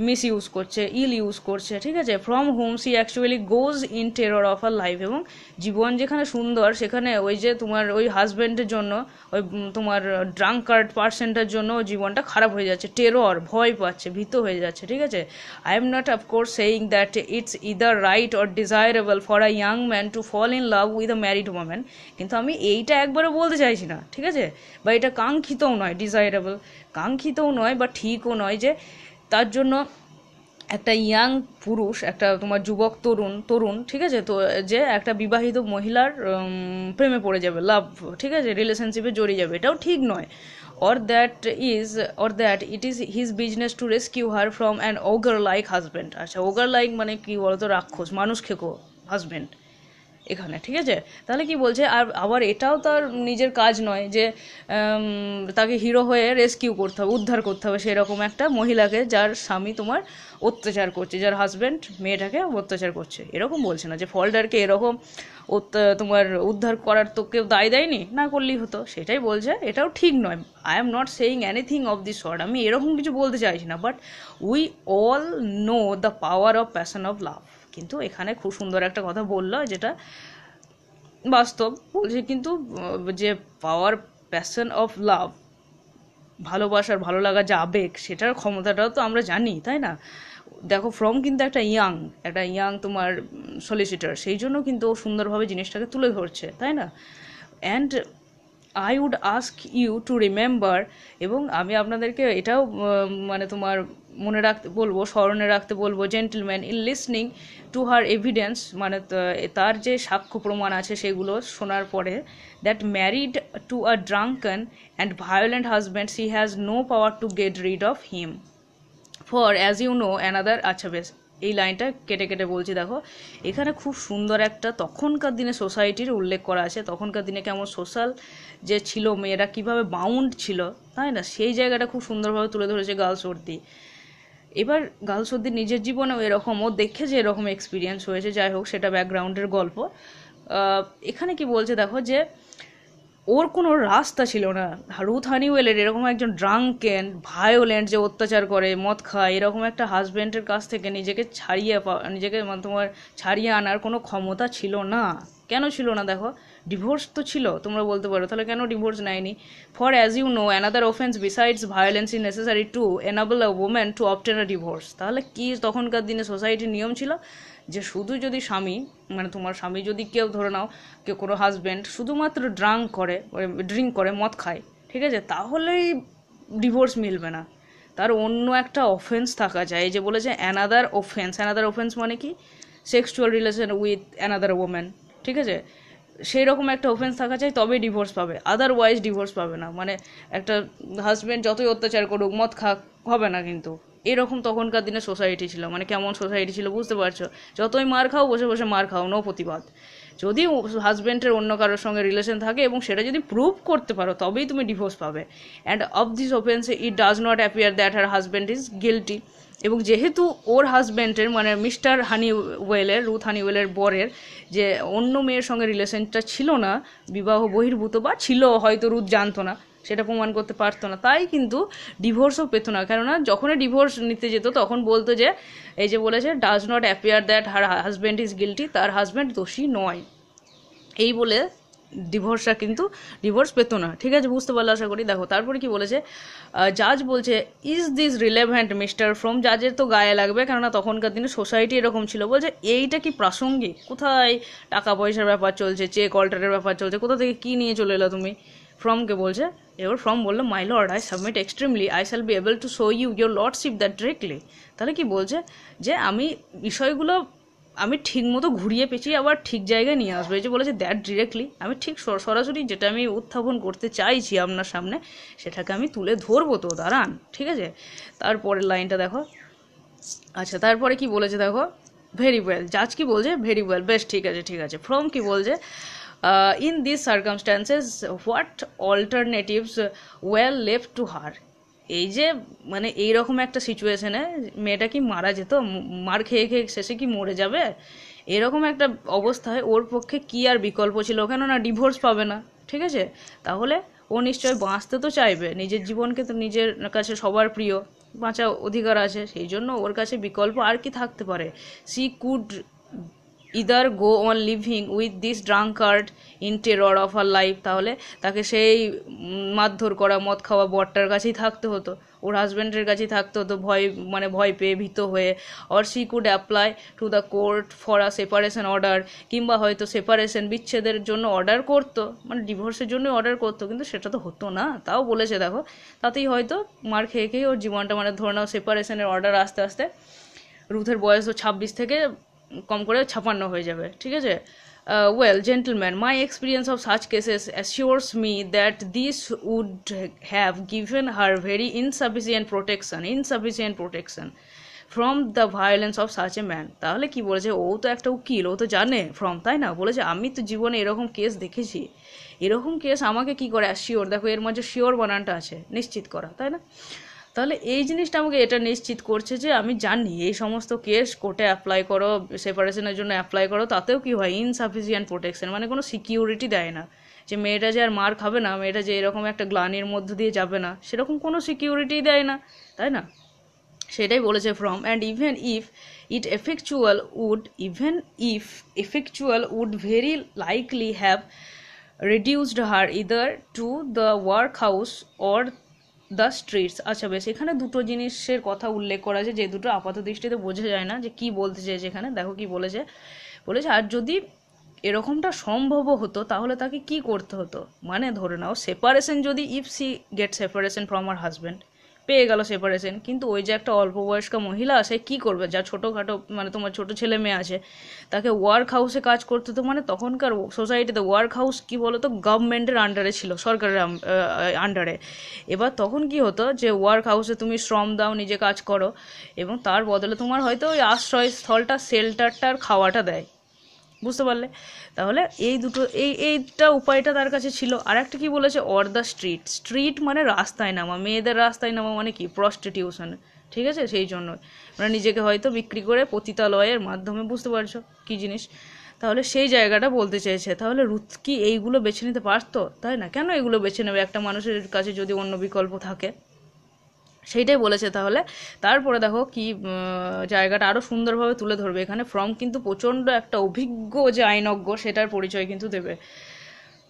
মিস ইউজ করছে ইল ইউজ করছে ঠিক আছে from home she actually goes in terror of her life এবং জীবন যেখানে সুন্দর সেখানে ওই যে তোমার ওই হাজব্যান্ডের জন্য ওই তোমার ড্রাঙ্ক কার্ড পার্সেন্টের জন্য জীবনটা খারাপ হয়ে যাচ্ছে টেরর ভয় পাচ্ছে ভীত হয়ে যাচ্ছে ঠিক আছে I am not of course saying that it's either right or desirable for a young man to fall in love with a married woman কিন্তু আমি এইটা একবারও বলতে চাইছি না ঠিক আছে বা এটা কাঙ্ক্ষিতও নয় ডিজায়ারেবল কাঙ্ক্ষিতও নয় বা ঠিকও নয় যে তার জন্য একটা ইয়াং পুরুষ একটা তোমার যুবক তরুণ তরুণ ঠিক আছে তো যে একটা বিবাহিত মহিলার প্রেমে পড়ে যাবে লাভ ঠিক আছে রিলেশনশিপে জড়িয়ে যাবে এটাও ঠিক নয় or that is or that it is his business to rescue her from and ogre like husband আচ্ছা ওগার লাইক মানে কি বলতো রাক্ষস মানুষ খেকো হাজব্যান্ড এখানে ঠিক আছে তাহলে কি বলছে আর আবার এটাও তার নিজের কাজ নয় যে তাকে হিরো হয়ে রেস্কিউ করতে হবে উদ্ধার করতে হবে সেরকম একটা মহিলাকে যার স্বামী তোমার অত্যাচার করছে যার হাজব্যান্ড মেয়েটাকে অত্যাচার করছে এরকম বলছে না যে ফল্ডারকে এরকম তোমার উদ্ধার করার তো কেউ দায় দেয়নি না করলেই হতো সেটাই বলছে এটাও ঠিক নয় I am not saying anything of this short আমি এরকম কিছু বলতে চাইছি না but we all know the power of passion of love কিন্তু এখানে খুব সুন্দর একটা কথা বললো যেটা বাস্তব বলছে কিন্তু যে পাওয়ার প্যাশন অফ লাভ ভালোবাসার ভালো লাগা যে আবেগ সেটার ক্ষমতাটাও তো আমরা জানি তাই না দেখো ফ্রম কিন্তু একটা ইয়াং একটা ইয়াং তোমার সলিসিটার সেই জন্য কিন্তু ও সুন্দরভাবে জিনিসটাকে তুলে ধরছে তাই না and I would ask you to remember এবং আমি আপনাদেরকে এটাও মানে তোমার মনে রাখতে বলবো স্মরণে রাখতে বলবো gentleman in listening to her evidence মানে তার যে সাক্ষ্য প্রমাণ আছে সেগুলো শোনার পরে that married to a drunken and violent husband she has no power to get rid of him for as you know another আচ্ছা বেশ এই লাইনটা কেটে কেটে বলছি দেখো এখানে খুব সুন্দর একটা তখনকার দিনে সোসাইটির উল্লেখ করা আছে তখনকার দিনে কেমন সোশ্যাল যে ছিল মেয়েরা কিভাবে বাউন্ড ছিল তাই না সেই জায়গাটা খুব সুন্দরভাবে তুলে ধরেছে গার্লস এবার গালসদ্দির নিজের জীবনেও এরকম ও দেখে যে এরকম এক্সপিরিয়েন্স হয়েছে যাই হোক সেটা ব্যাকগ্রাউন্ডের গল্প এখানে কি বলছে দেখো যে ওর কোনো রাস্তা ছিল না রুথ হানিওয়েলের এরকম একজন ড্রাঙ্কেন ভায়োলেন্ট যে অত্যাচার করে মদ খায় এরকম একটা হাজব্যান্ডের কাছ থেকে নিজেকে ছাড়িয়ে নিজেকে মানে তোমার ছাড়িয়ে আনার কোনো ক্ষমতা ছিল না কেন ছিল না দেখো ডিভোর্স তো ছিল তোমরা বলতে পারো তাহলে কেন ডিভোর্স নেয়নি for as you know another offence besides violence is necessary to enable a women to obtain a divorce তাহলে কি তখনকার দিনে সোসাইটির নিয়ম ছিল যে শুধু যদি স্বামী মানে তোমার স্বামী যদি কেউ ধরে নাও কেউ কোনো হাজব্যান্ড শুধুমাত্র ড্রাঙ্ক করে ড্রিঙ্ক করে মদ খায় ঠিক আছে তাহলেই ডিভোর্স মিলবে না তার অন্য একটা অফেন্স থাকা যায় যে বলেছে অ্যানাদার অফেন্স অ্যানাদার অফেন্স মানে কি sexual relation with another women ঠিক আছে সেই রকম একটা অফেন্স থাকা চাই তবেই ডিভোর্স পাবে আদারওয়াইজ ডিভোর্স পাবে না মানে একটা হাজব্যান্ড যতই অত্যাচার করুক মত খাক হবে না কিন্তু এরকম তখনকার দিনে সোসাইটি ছিল মানে কেমন সোসাইটি ছিল বুঝতে পারছো যতই মার খাও বসে বসে মার খাও নো প্রতিবাদ যদি হাজব্যান্ডের অন্য কারোর সঙ্গে রিলেশন থাকে এবং সেটা যদি প্রুভ করতে পারো তবেই তুমি ডিভোর্স পাবে অ্যান্ড অফ দিস অফেন্সে it does not appear that her husband is guilty এবং যেহেতু ওর হাজব্যান্ডের মানে মিস্টার হানিওয়েলের রুথ হানিওয়েলের বরের যে অন্য মেয়ের সঙ্গে রিলেশনটা ছিল না বিবাহ বহির্ভূত বা ছিল হয়তো রুথ জানতো না সেটা প্রমাণ করতে পারতো না তাই কিন্তু ডিভোর্সও পেতো না কেননা যখনই ডিভোর্স নিতে যেত তখন বলতো যে এই যে বলেছে does not appear that her husband is guilty তার হাজব্যান্ড দোষী নয় এই বলে ডিভোর্সটা কিন্তু ডিভোর্স পেত না ঠিক আছে বুঝতে পারলে আশা করি দেখো তারপরে কি বলেছে জাজ বলছে is this relevant mister Frome জাজের তো গায়ে লাগবে কেননা তখনকার দিনে সোসাইটি এরকম ছিল বলছে এইটা কি প্রাসঙ্গিক কোথায় টাকা পয়সার ব্যাপার চলছে চেক অল্টারের ব্যাপার চলছে কোথা থেকে কী নিয়ে চলে এলো তুমি ফ্রমকে বলছে এবার ফ্রম বললো my lord I submit extremely I shall be able to show you your lordship that directly তাহলে কি বলছে যে আমি বিষয়গুলো আমি ঠিক মতো ঘুরিয়ে পেছি আবার ঠিক জায়গায় নিয়ে আসবো এই যে বলেছে দ্যাট ডিরেক্টলি আমি ঠিক সরাসরি যেটা আমি উত্থাপন করতে চাইছি আপনার সামনে সেটাকে আমি তুলে ধরবো তো দাঁড়ান ঠিক আছে তারপরের লাইনটা দেখো আচ্ছা তারপরে কি বলেছে দেখো ভেরি ওয়েল জাজ কি বলছে ভেরি ওয়েল বেশ ঠিক আছে ঠিক আছে ফ্রম কি বলছে in this circumstances what alternatives well left to her এই যে মানে এই রকম একটা সিচুয়েশনে মেয়েটা কি মারা যেত মার খেয়ে খেয়ে শেষে কি মরে যাবে এরকম একটা অবস্থায় ওর পক্ষে কি আর বিকল্প ছিল কেননা ডিভোর্স পাবে না ঠিক আছে তাহলে ও নিশ্চয় বাঁচতে তো চাইবে নিজের জীবনকে তো নিজের কাছে সবার প্রিয় বাঁচা অধিকার আছে সেই জন্য ওর কাছে বিকল্প আর কি থাকতে পারে she could either go on living with this drunkard in terror of her life তাহলে তাকে সেই মারধর করা মদ খাওয়া বটটার কাছেই থাকতে হতো ওর হাজব্যান্ডের কাছেই থাকতে হতো ভয় মানে ভয় পেয়ে ভীত হয়ে or she could apply to the court for a separation order কিংবা হয়তো সেপারেশন বিচ্ছেদের জন্য অর্ডার করতো মানে ডিভোর্সের জন্যই অর্ডার করতো কিন্তু সেটা তো হতো না তাও বলেছে দেখো তাতেই হয়তো মার খেয়ে খেয়ে ওর জীবনটা মানে ধরে নাও সেপারেশনের অর্ডার আস্তে আস্তে রুথের বয়স তো ছাব্বিশ থেকে কম করে ছাপান্ন হয়ে যাবে ঠিক আছে well gentleman my experience of such cases assures me that this would have given her very insufficient protection insufficient protection from the violence of such a man তাহলে কি বলেছে ও তো একটা উকিল ও তো জানে ফ্রম তাই না বলেছে আমি তো জীবনে এরকম কেস দেখেছি এরকম কেস আমাকে কি করে শিওর দেখো এর মাঝে শিওর বানানটা আছে নিশ্চিত করা তাই না তাহলে এই জিনিসটা আমাকে এটা নিশ্চিত করছে যে আমি জানি এই সমস্ত কেস কোর্টে অ্যাপ্লাই করো সেপারেশনের জন্য অ্যাপ্লাই করো তাতেও কি হয় ইনসাফিসিয়েন্ট প্রোটেকশন মানে কোনো সিকিউরিটি দেয় না যে মেয়েটা যে আর মার খাবে না মেয়েটা যে এরকম একটা গ্লানির মধ্য দিয়ে যাবে না সেরকম কোনো সিকিউরিটি দেয় না তাই না সেটাই বলেছে Frome and even if it effectual would even if effectual would very likely have her either to the workhouse or the streets আচ্ছা বেশ এখানে দুটো জিনিসের কথা উল্লেখ করা আছে যে দুটো আপাত দৃষ্টিতে বোঝা যায় না যে কি বলতে চাইছে এখানে দেখো কি বলেছে বলেছে আর যদি এরকমটা সম্ভব হতো তাহলে তাকে কি করতে হতো মানে ধরে নাও সেপারেশন যদি if she get separation from her husband পেয়ে গেল সেপারেশন কিন্তু ওই যে একটা অল্প বয়স্ক মহিলা সে কী করবে যা ছোটোখাটো মানে তোমার ছোটো ছেলে মেয়ে আছে তাকে ওয়ার্ক হাউসে কাজ করতে তো মানে তখনকার সোসাইটিতে ওয়ার্ক হাউস কী বলতো গভর্নমেন্টের আন্ডারে ছিল সরকারের আন্ডারে এবার তখন কি হতো যে ওয়ার্ক হাউসে তুমি শ্রম দাও নিজে কাজ করো এবং তার বদলে তোমার হয়তো ওই আশ্রয়স্থলটা শেল্টারটার খাওয়াটা দেয় বুঝতে পারলে তাহলে এই দুটো এই এইটা উপায়টা তার কাছে ছিল আর একটা কী বলেছে অর দ্য স্ট্রিট স্ট্রিট মানে রাস্তায় নামা মেয়েদের রাস্তায় নামা মানে কি প্রস্টিটিউশন ঠিক আছে সেই জন্য মানে নিজেকে হয়তো বিক্রি করে পতিতালয়ের মাধ্যমে বুঝতে পারছো কী জিনিস তাহলে সেই জায়গাটা বলতে চেয়েছে তাহলে রুথ কি এইগুলো বেছে নিতে পারতো তাই না কেন এগুলো বেছে নেবে একটা মানুষের কাছে যদি অন্য বিকল্প থাকে সেইটাই বলেছে তাহলে তারপরে দেখো কি জায়গাটা আরও সুন্দরভাবে তুলে ধরবে এখানে ফ্রম কিন্তু প্রচণ্ড একটা অভিজ্ঞ যে আইনজ্ঞ সেটার পরিচয় কিন্তু দেবে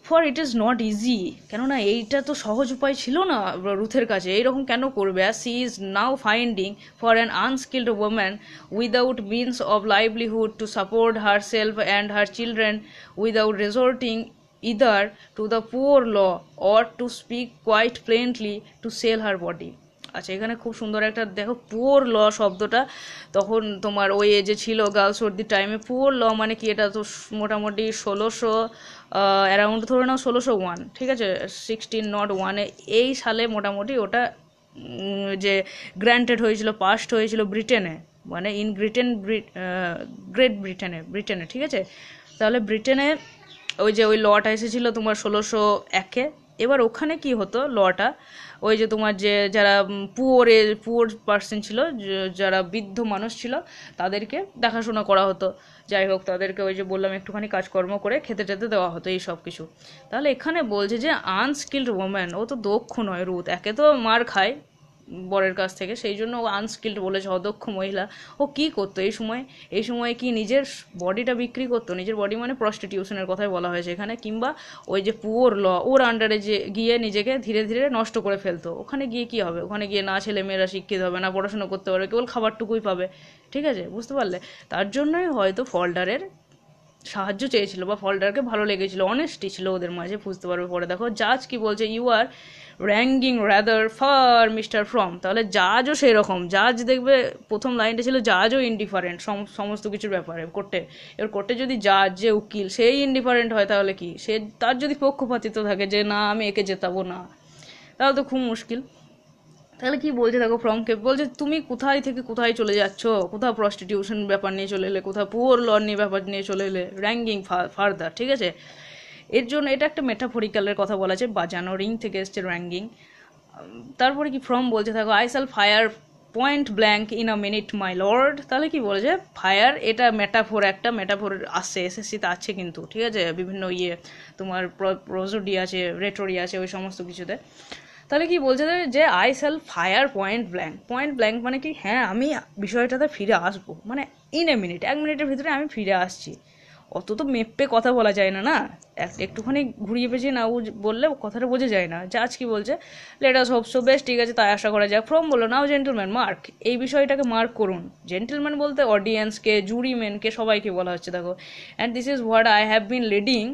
for it is not easy কেননা এইটা তো সহজ উপায় ছিল না রুথের কাছে এইরকম কেন করবে as she is now finding for an unskilled woman without means of livelihood to support her self and her children without resorting either to the poor law or to speak quite plainly to sell her body আচ্ছা এখানে খুব সুন্দর একটা দেখো poor ল শব্দটা তখন তোমার ওই এজে ছিল গার্লস সর্দির টাইমে পুয়োর ল মানে কি এটা তো মোটামুটি ষোলোশো অ্যারাউন্ড ধরে নাও ষোলোশো ওয়ান ঠিক আছে সিক্সটিন নট ওয়ানে এই সালে মোটামুটি ওটা যে গ্র্যান্টেড হয়েছিল পাস্ট হয়েছিল ব্রিটেনে মানে ইন ব্রিটেন গ্রেট ব্রিটেনে ব্রিটেনে ঠিক আছে তাহলে ব্রিটেনে ওই যে ওই লটা এসেছিলো তোমার ষোলোশো একে এবার ওখানে কি হতো লটা ওই যে তোমার যে যারা পুয়োরের পুয়োর পার্সন ছিল যারা বৃদ্ধ মানুষ ছিল তাদেরকে দেখাশোনা করা হতো যাই হোক তাদেরকে ওই যে বললাম একটুখানি কাজকর্ম করে খেতে টেতে দেওয়া হতো এই সব কিছু তাহলে এখানে বলছে যে আনস্কিল্ড ওম্যান ও তো দক্ষ নয় রুথ একে তো মার খায় বরের কাছ থেকে সেই জন্য ও আনস্কিল্ড বলেছে অদক্ষ মহিলা ও কি করতো এই সময় এই সময় কি নিজের বডিটা বিক্রি করতো নিজের বডি মানে প্রস্টিটিউশনের কথাই বলা হয়েছে এখানে কিংবা ওই যে পুয়োর ল ওর আন্ডারে যে গিয়ে নিজেকে ধীরে ধীরে নষ্ট করে ফেলতো ওখানে গিয়ে কি হবে ওখানে গিয়ে না ছেলে মেয়েরা শিক্ষিত হবে না পড়াশোনা করতে পারবে কেবল খাবারটুকুই পাবে ঠিক আছে বুঝতে পারলে তার জন্যই হয়তো ফল্ডারের সাহায্য চেয়েছিল বা ফল্ডারকে ভালো লেগেছিলো অনেস্টি ছিল ওদের মাঝে বুঝতে পারবে পরে দেখো জাজ কি বলছে you are ranging rather far mister Frome তাহলে জাজও সেই রকম জাজ দেখবে প্রথম লাইনটা ছিল জাজও ইনডিফারেন্ট সমস্ত কিছুর ব্যাপারে কোর্টে এবার কোর্টে যদি জাজ যে উকিল সেই ইনডিফারেন্ট হয় তাহলে কি সে তার যদি পক্ষপাতিত্ব থাকে যে না আমি একে জেতাবো না তাহলে তো খুব মুশকিল তাহলে কি বলছে দেখো ফ্রমকে বলছে তুমি কোথায় থেকে কোথায় চলে যাচ্ছ কোথাও প্রস্টিটিউশন ব্যাপার নিয়ে চলে এলে কোথাও পুয়ার লর নিয়ে ব্যাপার নিয়ে চলে এলে র্যাঙ্কিং ফার্দার ঠিক আছে এর জন্য এটা একটা মেটাফরিক্যালের কথা বলা যায় বাজানো রিং থেকে এসছে র্যাঙ্গিং তারপরে কি ফ্রম বলতে থাকো I shall fire point blank in a minute my lord তাহলে কি বলে যে ফায়ার এটা মেটাফোর একটা মেটাফোর আসছে এসএসসিতে আছে কিন্তু ঠিক আছে বিভিন্ন ইয়ে তোমার প্রজোডি আছে রেটোরি আছে ওই সমস্ত কিছুতে তাহলে কি বলছে যে I shall fire point blank point blank মানে কি হ্যাঁ আমি বিষয়টাতে ফিরে আসবো মানে ইন এ মিনিট এক মিনিটের ভিতরে আমি ফিরে আসছি অত তো মেপে কথা বলা যায় না না একটুখানি ঘুরিয়ে পেছিয়ে না বললে কথাটা বোঝা যায় না জাজ কি বলছে লেটাস হোপ সো বেশ ঠিক আছে তাই আশা করা যাক ফ্রম বলো নাও জেন্টলম্যান মার্ক এই বিষয়টাকে মার্ক করুন জেন্টলম্যান বলতে অডিয়েন্সকে জুরিম্যানকে সবাইকে বলা হচ্ছে দেখো and this is what I have been leading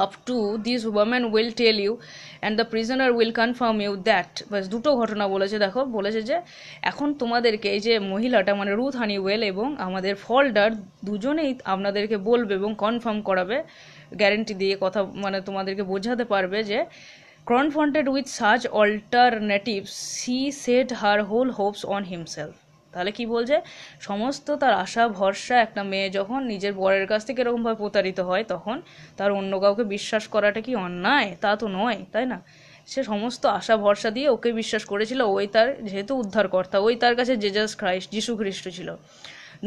up to this women will tell you and the prisoner will confirm you that বাস দুটো ঘটনা বলেছে দেখো বলেছে যে এখন তোমাদেরকে এই যে মহিলাটা মানে রুথ হানি ওয়েল এবং আমাদের ফল্ডার দুজনেই আপনাদেরকে বলবে এবং কনফার্ম করাবে গ্যারেন্টি দিয়ে কথা মানে তোমাদেরকে বোঝাতে পারবে যে confronted with such alternative she set her whole hopes on himself তাহলে কি বলছে সমস্ত তার আশা ভরসা একটা মেয়ে যখন নিজের বরের কাছ থেকে এরকমভাবে প্রতারিত হয় তখন তার অন্য কাউকে বিশ্বাস করাটা কি অন্যায় তা তো নয় তাই না সে সমস্ত আশা ভরসা দিয়ে ওকে বিশ্বাস করেছিল ওই তার যেহেতু উদ্ধারকর্তা ওই তার কাছে জেজাস খ্রাইস্ট যিশু খ্রিস্ট ছিল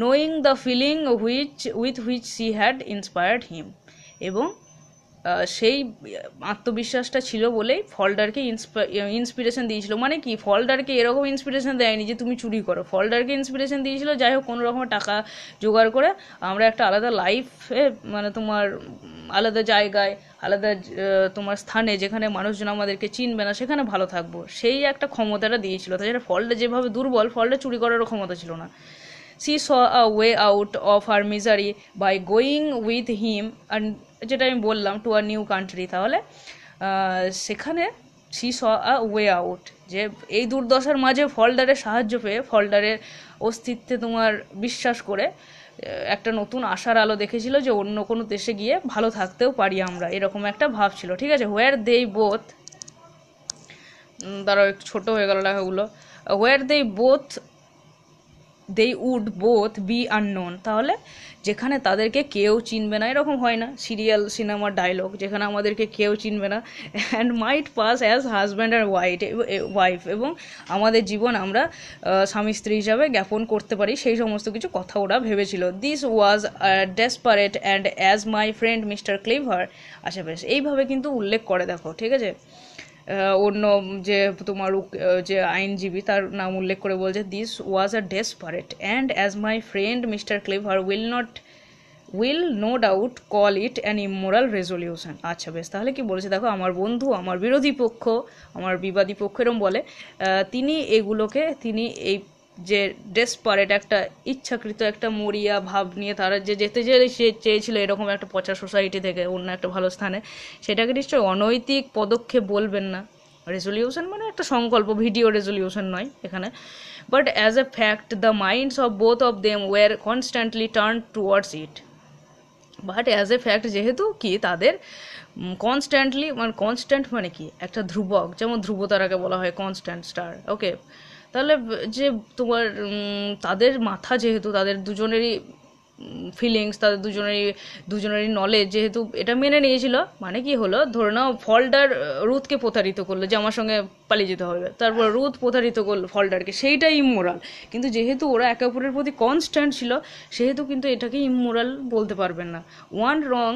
knowing the feeling which with which she had inspired him এবং সেই আত্মবিশ্বাসটা ছিল বলেই ফলডারকে ইন্সপিরেশন দিয়েছিল মানে কি ফলডারকে এরকম ইন্সপিরেশন দেয়নি যে তুমি চুরি করো ফলডারকে ইন্সপিরেশন দিয়েছিল যাই হোক কোনো রকম টাকা জোগাড় করে আমরা একটা আলাদা লাইফে মানে তোমার আলাদা জায়গায় আলাদা তোমার স্থানে যেখানে মানুষজন আমাদেরকে চিনবে না সেখানে ভালো থাকবো সেই একটা ক্ষমতাটা দিয়েছিল তাছাড়া ফলটা যেভাবে দুর্বল ফলটা চুরি করারও ক্ষমতা ছিল না she saw a way out of her misery by going with him and যেটা আমি বললাম টু আ নিউ কান্ট্রি তাহলে সেখানে she saw a way out যে এই দুর্দশার মাঝে ফল্ডারের সাহায্য পেয়ে ফল্ডারের অস্তিত্বে তোমার বিশ্বাস করে একটা নতুন আশার আলো দেখেছিল যে অন্য কোনো দেশে গিয়ে ভালো থাকতেও পারি আমরা এরকম একটা ভাব ছিল ঠিক আছে হোয়ার দে বোথ তারা একটু ছোটো হয়ে গেল লেখাগুলো where they both they would both be unknown তাহলে যেখানে তাদেরকে কেউ চিনবে না এরকম হয় না সিরিয়াল সিনেমার ডায়লগ যেখানে আমাদেরকে কেউ চিনবে না and might pass as husband and white wife এবং আমাদের জীবন আমরা স্বামী স্ত্রী হিসাবে জ্ঞাপন করতে পারি সেই সমস্ত কিছু কথা ওরা ভেবেছিল this was desperate and as my friend Mister Cleaver আশেপাশে এইভাবে কিন্তু উল্লেখ করে দেখো ঠিক আছে অন্য যে তোমার যে আইনজীবী তার নাম উল্লেখ করে বলছে this was a desperate and as my friend Mister Cleaver will not will no doubt call it an immoral resolution আচ্ছা বেশ তাহলে কি বলেছে দেখো আমার বন্ধু আমার বিরোধী পক্ষ আমার বিবাদী পক্ষ এরম বলে তিনি এগুলোকে তিনি এই যে ডেসপারেট একটা ইচ্ছাকৃত একটা মরিয়া ভাব নিয়ে তারা যে যেতে সে চেয়েছিল এরকম একটা পচা সোসাইটি থেকে অন্য একটা ভালো স্থানে সেটাকে নিশ্চয়ই অনৈতিক পদক্ষেপ বলবেন না রেজলিউশন মানে একটা সংকল্প ভিডিও রেজলিউশন নয় এখানে but as a fact the minds of both of them were constantly turn towards it but as a fact যেহেতু কি তাদের কনস্ট্যান্টলি মানে কনস্ট্যান্ট মানে কি একটা ধ্রুবক যেমন ধ্রুবতারাকে বলা হয় কনস্ট্যান্ট স্টার ওকে তাহলে যে তোমার তাদের মাথা যেহেতু তাদের দুজনেরই ফিলিংস তাদের দুজনেরই দুজনেরই নলেজ যেহেতু এটা মেনে নিয়েছিল মানে কি হলো ধরে নাও ফল্ডার রুথকে প্রতারিত করলো যে আমার সঙ্গে পালিয়ে যেতে হবে তারপর রুথ প্রতারিত করলো ফল্ডারকে সেইটাই ইমোরাল কিন্তু যেহেতু ওরা একে অপরের প্রতি কনস্ট্যান্ট ছিল সেহেতু কিন্তু এটাকে ইমোরাল বলতে পারবেন না one wrong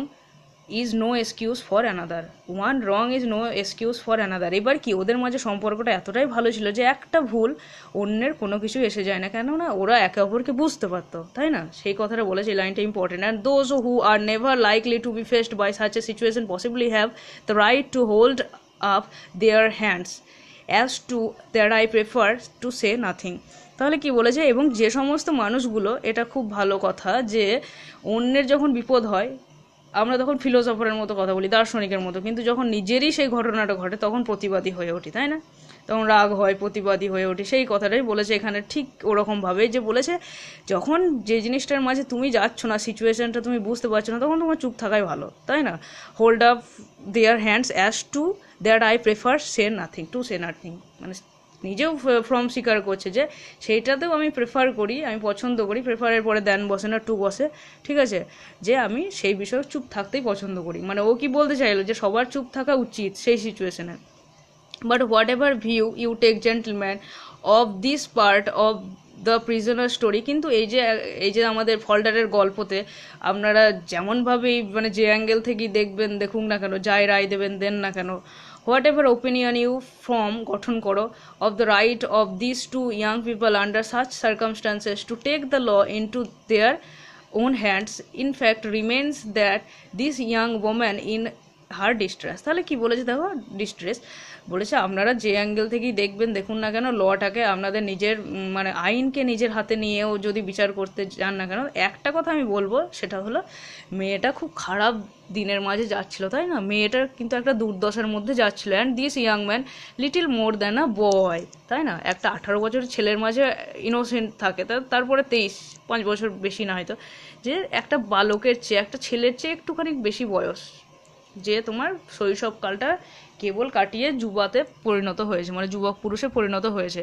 is no excuse for another one wrong is no excuse for another এবার কি ওদের মাঝে সম্পর্কটা এতটাই ভালো ছিল যে একটা ভুল অন্যের কোনো কিছু এসে যায় না কেননা ওরা একে অপরকে বুঝতে পারতো তাই না সেই কথাটা বলেছে এই লাইনটা important and those who are never likely to be faced by such a situation possibly have the right to hold up their hands as to that I prefer to say nothing তাহলে কি বলেছে এবং যে সমস্ত মানুষগুলো এটা খুব ভালো কথা যে অন্যের যখন বিপদ হয় আমরা তখন ফিলোসফারের মতো কথা বলি দার্শনিকের মতো কিন্তু যখন নিজেরই সেই ঘটনাটা ঘটে তখন প্রতিবাদী হয়ে ওঠি তাই না তখন রাগ হয় প্রতিবাদী হয়ে ওঠে সেই কথাটাই বলেছে এখানে ঠিক ওরকমভাবে যে বলেছে যখন যে জিনিসটার মাঝে তুমি যাচ্ছ না সিচুয়েশানটা তুমি বুঝতে পারছো না তখন তোমার চুপ থাকাই ভালো তাই না hold up their hands as to that I prefer say nothing to say nothing মানে নিজেও ফর্ম স্বীকার করছে যে সেইটাতেও আমি প্রেফার করি আমি পছন্দ করি প্রেফারের পরে দেন বসে না টু বসে ঠিক আছে যে আমি সেই বিষয়ে চুপ থাকতেই পছন্দ করি মানে ও কি বলতে চাইলো যে সবার চুপ থাকা উচিত সেই সিচুয়েশনে but whatever view you take gentleman of this part of the prisoner story কিন্তু এই যে এই যে আমাদের ফল্ডারের গল্পতে আপনারা যেমনভাবেই মানে যে অ্যাঙ্গেল থেকেই দেখবেন দেখুন না কেন যাই রায় দেবেন দেন না কেন whatever opinion you form গঠন করো of the right of this two young people under such circumstances to take the law into their own hands in fact remains that this young woman in her distress তাহলে কি বলেছে দেখো distress বলেছে আপনারা যে angle থেকেই দেখবেন দেখুন না কেন লটাকে আপনাদের নিজের মানে আইনকে নিজের হাতে নিয়েও যদি বিচার করতে যান না কেন একটা কথা আমি বলবো সেটা হলো মেয়েটা খুব খারাপ দিনের মাঝে যাচ্ছিল তাই না মেয়েটার কিন্তু একটা দুর্দশার মধ্যে যাচ্ছিল and this young man little more than a boy তাই না একটা আঠারো বছর ছেলের মাঝে ইনোসেন্ট থাকে তারপরে তেইশ পাঁচ বছর বেশি না হয়তো যে একটা বালকের চেয়ে একটা ছেলের চেয়ে একটুখানি বেশি বয়স যে তোমার শৈশবকালটা কেবল কাটিয়ে যুবাতে পরিণত হয়েছে মানে যুবক পুরুষে পরিণত হয়েছে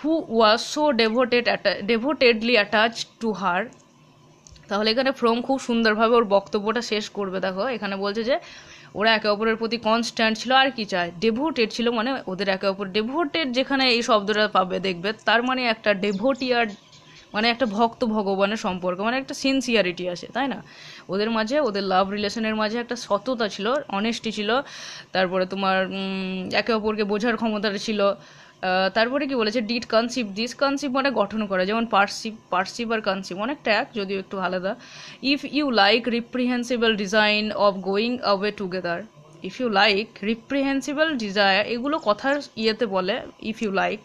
who was so devoted devotedly attach to her তাহলে এখানে ফ্রম খুব সুন্দরভাবে ওর বক্তব্যটা শেষ করবে দেখো এখানে বলছে যে ওরা একে অপরের প্রতি কনস্ট্যান্ট ছিল আর কি চায় ডেভোটেড ছিল মানে ওদের একে অপর ডেভোটেড যেখানে এই শব্দটা পাবে দেখবে তার মানে একটা ডেভোটিয়ার মানে একটা ভক্ত ভগবানের সম্পর্ক মানে একটা সিনসিয়ারিটি আছে তাই না ওদের মাঝে ওদের লাভ রিলেশনের মাঝে একটা সততা ছিল অনেস্টি ছিল তারপরে তোমার একে অপরকে বোঝার ক্ষমতা ছিল তারপরে কি বলেছে ডিট কনসিপ দিস কনসিপ মানে গঠন করা যেমন পার্সিপ পার্সিপ আর কনসিপ অনেকটা এক যদিও একটু আলাদা if you like reprehensible design of going away together if you like reprehensible desire এগুলো কথার ইয়েতে বলে ইফ ইউ লাইক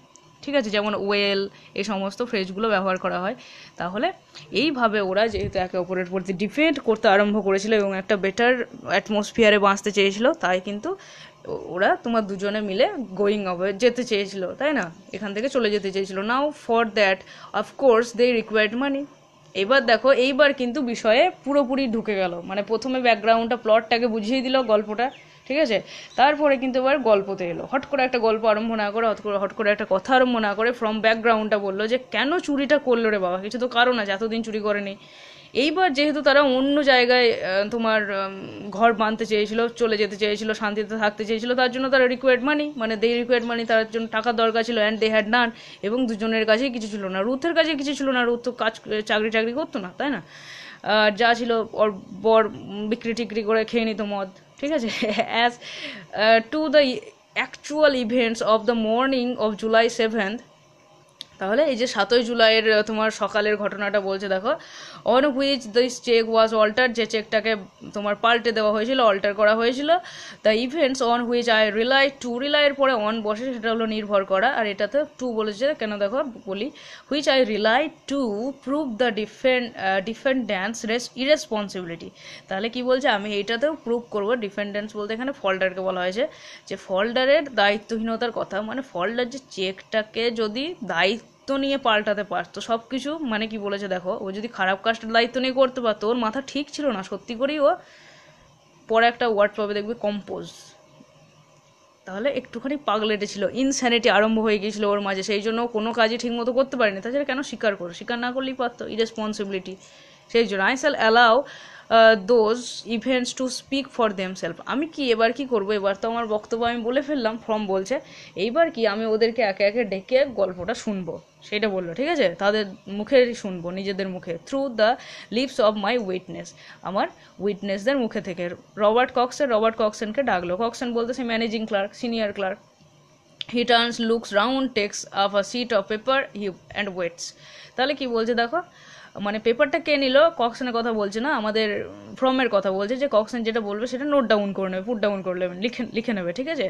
ঠিক আছে যেমন ওয়েল এই সমস্ত ফ্রেজগুলো ব্যবহার করা হয় তাহলে এইভাবে ওরা যেহেতু একে অপরের প্রতি ডিপেন্ড করতে আরম্ভ করেছিল এবং একটা বেটার অ্যাটমসফিয়ারে বাঁচতে চেয়েছিল তাই কিন্তু ওরা তোমার দুজনে মিলে গোয়িং অফ যেতে চেয়েছিল তাই না এখান থেকে চলে যেতে চেয়েছিল now for that of course they required money এবার দেখো এইবার কিন্তু বিষয়ে পুরোপুরি ঢুকে গেল মানে প্রথমে ব্যাকগ্রাউন্ডটা প্লটটাকে বুঝিয়ে দিল গল্পটা ঠিক আছে তারপরে কিন্তু এবার গল্পতে এলো হট করে একটা গল্প আরম্ভ না করে হট করে হট করে একটা কথা আরম্ভ না করে ফ্রম ব্যাকগ্রাউন্ডটা বললো যে কেন চুরিটা করলো রে বাবা কিছু তো কারণ আছে এতদিন চুরি করেনি এইবার যেহেতু তারা অন্য জায়গায় তোমার ঘর বাঁধতে চেয়েছিল চলে যেতে চেয়েছিল শান্তিতে থাকতে চেয়েছিল তার জন্য তারা রিকোয়ার্ড মানি মানে দে রিকোয়ার্ড মানি তার জন্য টাকা দরকার ছিল অ্যান্ড দে হ্যাড নান এবং দুজনের কাছেই কিছু ছিল না রুথের কাছে কিছু ছিল না রুথ তো কাজ চাকরি চাকরি করতো না তাই না যা ছিল ওর বর বিক্রি টিক্রি করে খেয়ে নিত মদ ঠিক আছে as to the actual events of the morning of July seventh তাহলে এই যে সাতই জুলাইয়ের uh, তোমার সকালের ঘটনাটা বলছে দেখো on which this cheque was alter যে চেকটাকে তোমার পাল্টে দেওয়া হয়েছিল অল্টার করা হয়েছিল the events on which I rely to রিলাইয়ের পরে অন বসে সেটা হলো নির্ভর করা আর এটাতে টু বলেছে কেন দেখো বলি which I rely to prove the defend defendant's race irresponsibility তাহলে কি বলছে আমি এটাতেও প্রুভ করবো ডিফেন্ডেন্স বলতে এখানে ফল্ডারকে বলা হয়েছে যে ফল্ডারের দায়িত্বহীনতার কথা মানে ফল্ডার যে চেকটাকে যদি দায়িত্ব দায়িত্ব নিয়ে পাল্টাতে পারতো সব কিছু মানে কি বলেছে দেখো ও যদি খারাপ কাজটা দায়িত্ব নিয়ে করতে পারতো ওর মাথা ঠিক ছিল না সত্যি করেই ও পরে একটা ওয়ার্ড পাবে দেখবে কম্পোজ তাহলে একটুখানি পাগলেটে ছিল ইনস্যানিটি আরম্ভ হয়ে গিয়েছিল ওর মাঝে সেই জন্য কোনো কাজই ঠিকমতো করতে পারেনি তাছাড়া কেন স্বীকার করো স্বীকার না করলেই পারতো ইরেসপন্সিবিলিটি সেই জন্য I shall allow those events to speak for them self আমি কি এবার কি করব এবার তো আমার বক্তব্য আমি বলে ফেললাম ফর্ম বলছে এইবার কি আমি ওদেরকে একে একে ডেকে গল্পটা শুনবো সেটা বললো ঠিক আছে তাদের মুখে শুনবো নিজেদের মুখে through the lips of my witness আমার উইটনেসদের মুখে থেকে রবার্ট কক্সের রবার্ট কক্সেনকে ডাকলো কক্সেন বলতেছে managing clerk senior clerk he turns looks round takes off a sheet of paper he and waits তাহলে কি বলছে দেখো মানে পেপারটা কে নিল কক্সেনের কথা বলছে না আমাদের ফ্রমের কথা বলছে যে কক্সেন যেটা বলবে সেটা নোট ডাউন করে নেবে পুট ডাউন করে নেবেন লিখে লিখে নেবে ঠিক আছে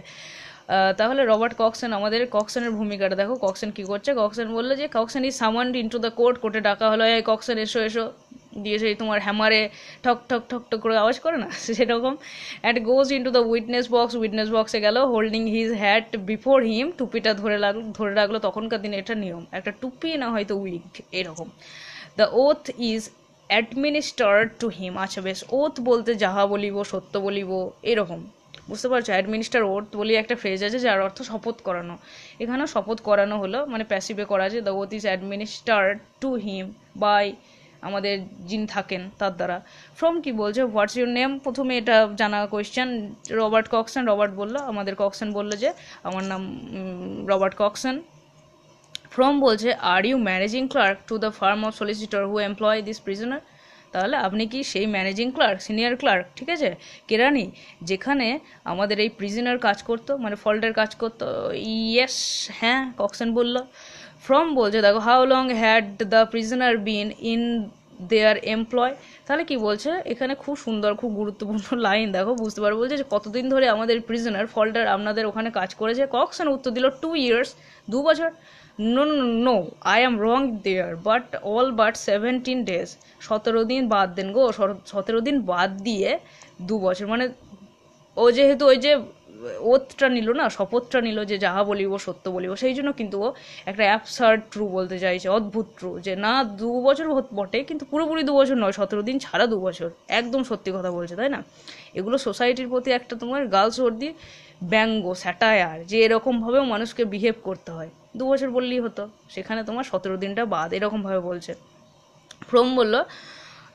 তাহলে রবার্ট কক্সেন আমাদের কক্সেনের ভূমিকাটা দেখো কক্সেন কি করছে কক্সেন বললো যে কক্সেন ই ইন ইন্টু দ্য কোর্ট কোর্টে ডাকা হলো এই কক্সেন এসো এসো দিয়ে সেই তোমার হ্যামারে ঠক ঠক ঠক ঠক করে আওয়াজ করে না সেরকম and goes into the witness box witness বক্সে গেল holding his hat before him টুপিটা ধরে লাগলো ধরে রাখলো তখনকার দিনে এটা নিয়ম একটা টুপি না হয়তো উইক এরকম the oath is administered to him আচ্ছা বেশ ওথ বলতে যাহা বলিব সত্য বলিব এরকম বুঝতে পারছো অ্যাডমিনিস্টার ওর্থ বলে একটা ফ্রেজ আছে যার অর্থ শপথ করানো এখানেও শপথ করানো হলো মানে প্যাসিভে করা আছে the oath is administer to him by আমাদের যিনি থাকেন তার দ্বারা ফ্রম কি বলছে হোয়াটস ইউর নেম প্রথমে এটা জানা কোয়েশ্চেন রবার্ট কক্সন রবার্ট বললো আমাদের কক্সন বললো যে আমার নাম রবার্ট কক্সন ফ্রম বলছে are you managing clerk to the firm of solicitor who employ this prisoner তাহলে আপনি কি সেই ম্যানেজিং ক্লার্ক সিনিয়র ক্লার্ক ঠিক আছে কেরানি যেখানে আমাদের এই প্রিজনার কাজ করতো মানে ফল্টের কাজ করতো ইয়েস হ্যাঁ কক্সেন বলল ফ্রম বলছে দেখো how long had the prisoner been in their employ তাহলে কি বলছে এখানে খুব সুন্দর খুব গুরুত্বপূর্ণ লাইন দেখো বুঝতে পারবো বলছে যে কতদিন ধরে আমাদের প্রিজনার ফল্টার আপনাদের ওখানে কাজ করেছে কক্সেন উত্তর দিল টু ইয়ার্স দু বছর no no no I am wrong there but all but seventeen days সতেরো দিন বাদ দেন গো সতেরো দিন বাদ দিয়ে দু বছর মানে ও যেহেতু ওই যে ওথটা নিল না শপথটা নিল যে যাহা বলিব সত্য বলিব সেই জন্য কিন্তু ও একটা অ্যাপসার্ড ট্রু বলতে চাইছে অদ্ভুত ট্রু যে না দু বছর বটে কিন্তু পুরোপুরি দু বছর নয় সতেরো দিন ছাড়া দু বছর একদম সত্যি কথা বলছে তাই না এগুলো সোসাইটির প্রতি একটা তোমার গার্লস ওর দিয়ে ব্যঙ্গ স্যাটায়ার যে এরকমভাবেও মানুষকে বিহেভ করতে হয় দু বছর বললেই হতো সেখানে তোমার সতেরো দিনটা বাদ এরকমভাবে বলছে ফ্রম বলল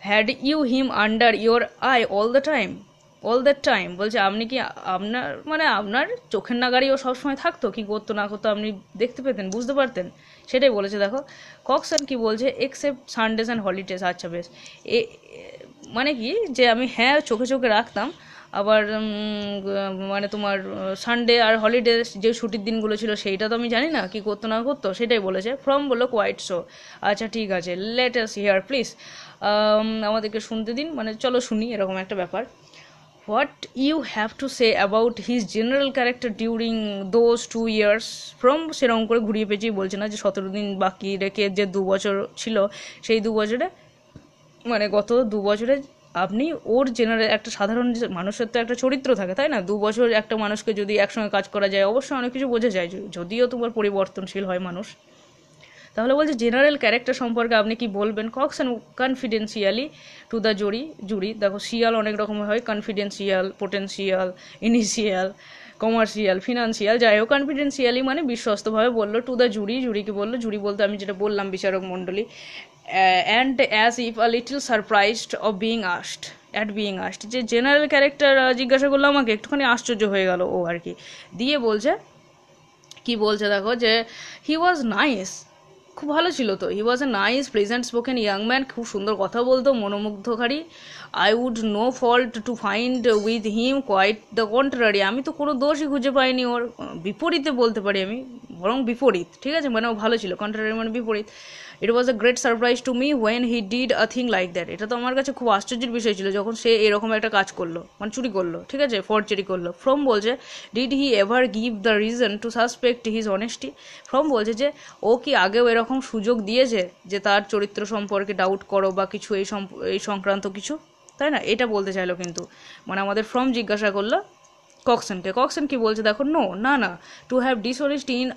had you him under your eye all the time all the time বলছে আপনি কি আপনার মানে আপনার চোখের নাগারিও সবসময় থাকতো কি করতো না করতো আপনি দেখতে পেতেন বুঝতে পারতেন সেটাই বলেছে দেখো কক্সন কি বলছে এক্সেপ্ট সানডেজ অ্যান্ড হলিডেজ আচ্ছা বেশ এ মানে কি যে আমি হ্যাঁ চোখে চোখে রাখতাম আবার মানে তোমার সানডে আর হলিডে যে ছুটির দিনগুলো ছিল সেইটা তো আমি জানি না কি করতো না করতো সেটাই বলেছে ফ্রম বললো কোয়াইট শো আচ্ছা ঠিক আছে লেটেস্ট হিয়ার প্লিজ আমাদেরকে শুনতে দিন মানে চলো শুনি এরকম একটা ব্যাপার what you have to say about his general character during those two years Frome সেরকম করে ঘুরিয়ে পেয়েছি বলছে না যে সতেরো দিন বাকি রেখে যে দু বছর ছিল সেই দু বছরে মানে গত দু বছরে আপনি ওর জেনারেল একটা সাধারণ মানুষের তো একটা চরিত্র থাকে তাই না দু বছর একটা মানুষকে যদি একসঙ্গে কাজ করা যায় অবশ্যই অনেক কিছু বোঝা যায় যদিও তোমার পরিবর্তনশীল হয় মানুষ তাহলে বলছে জেনারেল ক্যারেক্টার সম্পর্কে আপনি কি বলবেন Cokeson and confidentially to the jury jury দেখো শিয়াল অনেক রকম হয় confidential potential initial commercial financial যাই হোক কনফিডেন্সিয়ালি মানে বিশ্বস্তভাবে বললো টু দ্য জুরি জুরিকে বললো জুরি বলতে আমি যেটা বললাম বিচারক মণ্ডলী and as if a little surprised of being asked at being asked যে জেনারেল ক্যারেক্টার জিজ্ঞাসা করলো আমাকে একটুখানি আশ্চর্য হয়ে গেল ও আর কি দিয়ে বলছে কি বলছে দেখো যে হি ওয়াজ নাইস খুব ভালো ছিল তো he was a nice pleasant spoken young man খুব সুন্দর কথা বলতো মনোমুগ্ধকারী I would no fault to find with him quite the contrary আমি তো কোনো দোষই খুঁজে পাইনি ওর বিপরীতে বলতে পারি আমি বরং বিপরীত ঠিক আছে মানে ও ভালো ছিল কন্ট্রারি মানে বিপরীত it was a great surprise to me when he did a thing like that এটা তো আমার কাছে খুব আশ্চর্যের বিষয় ছিল যখন সে এরকম একটা কাজ করলো মানে চুরি করলো ঠিক আছে ফর্জারি করলো ফ্রম বলছে did he ever give the reason to suspect his honesty Frome বলছে যে ও কি আগেও এরকম সুযোগ দিয়েছে যে তার চরিত্র সম্পর্কে ডাউট করো বা কিছু এই এই সংক্রান্ত কিছু তাই না এটা বলতে চাইলো কিন্তু মানে আমাদের ফ্রম জিজ্ঞাসা করলো কক্সনকে কক্সন কি বলছে দেখো নো না না to have dishonest in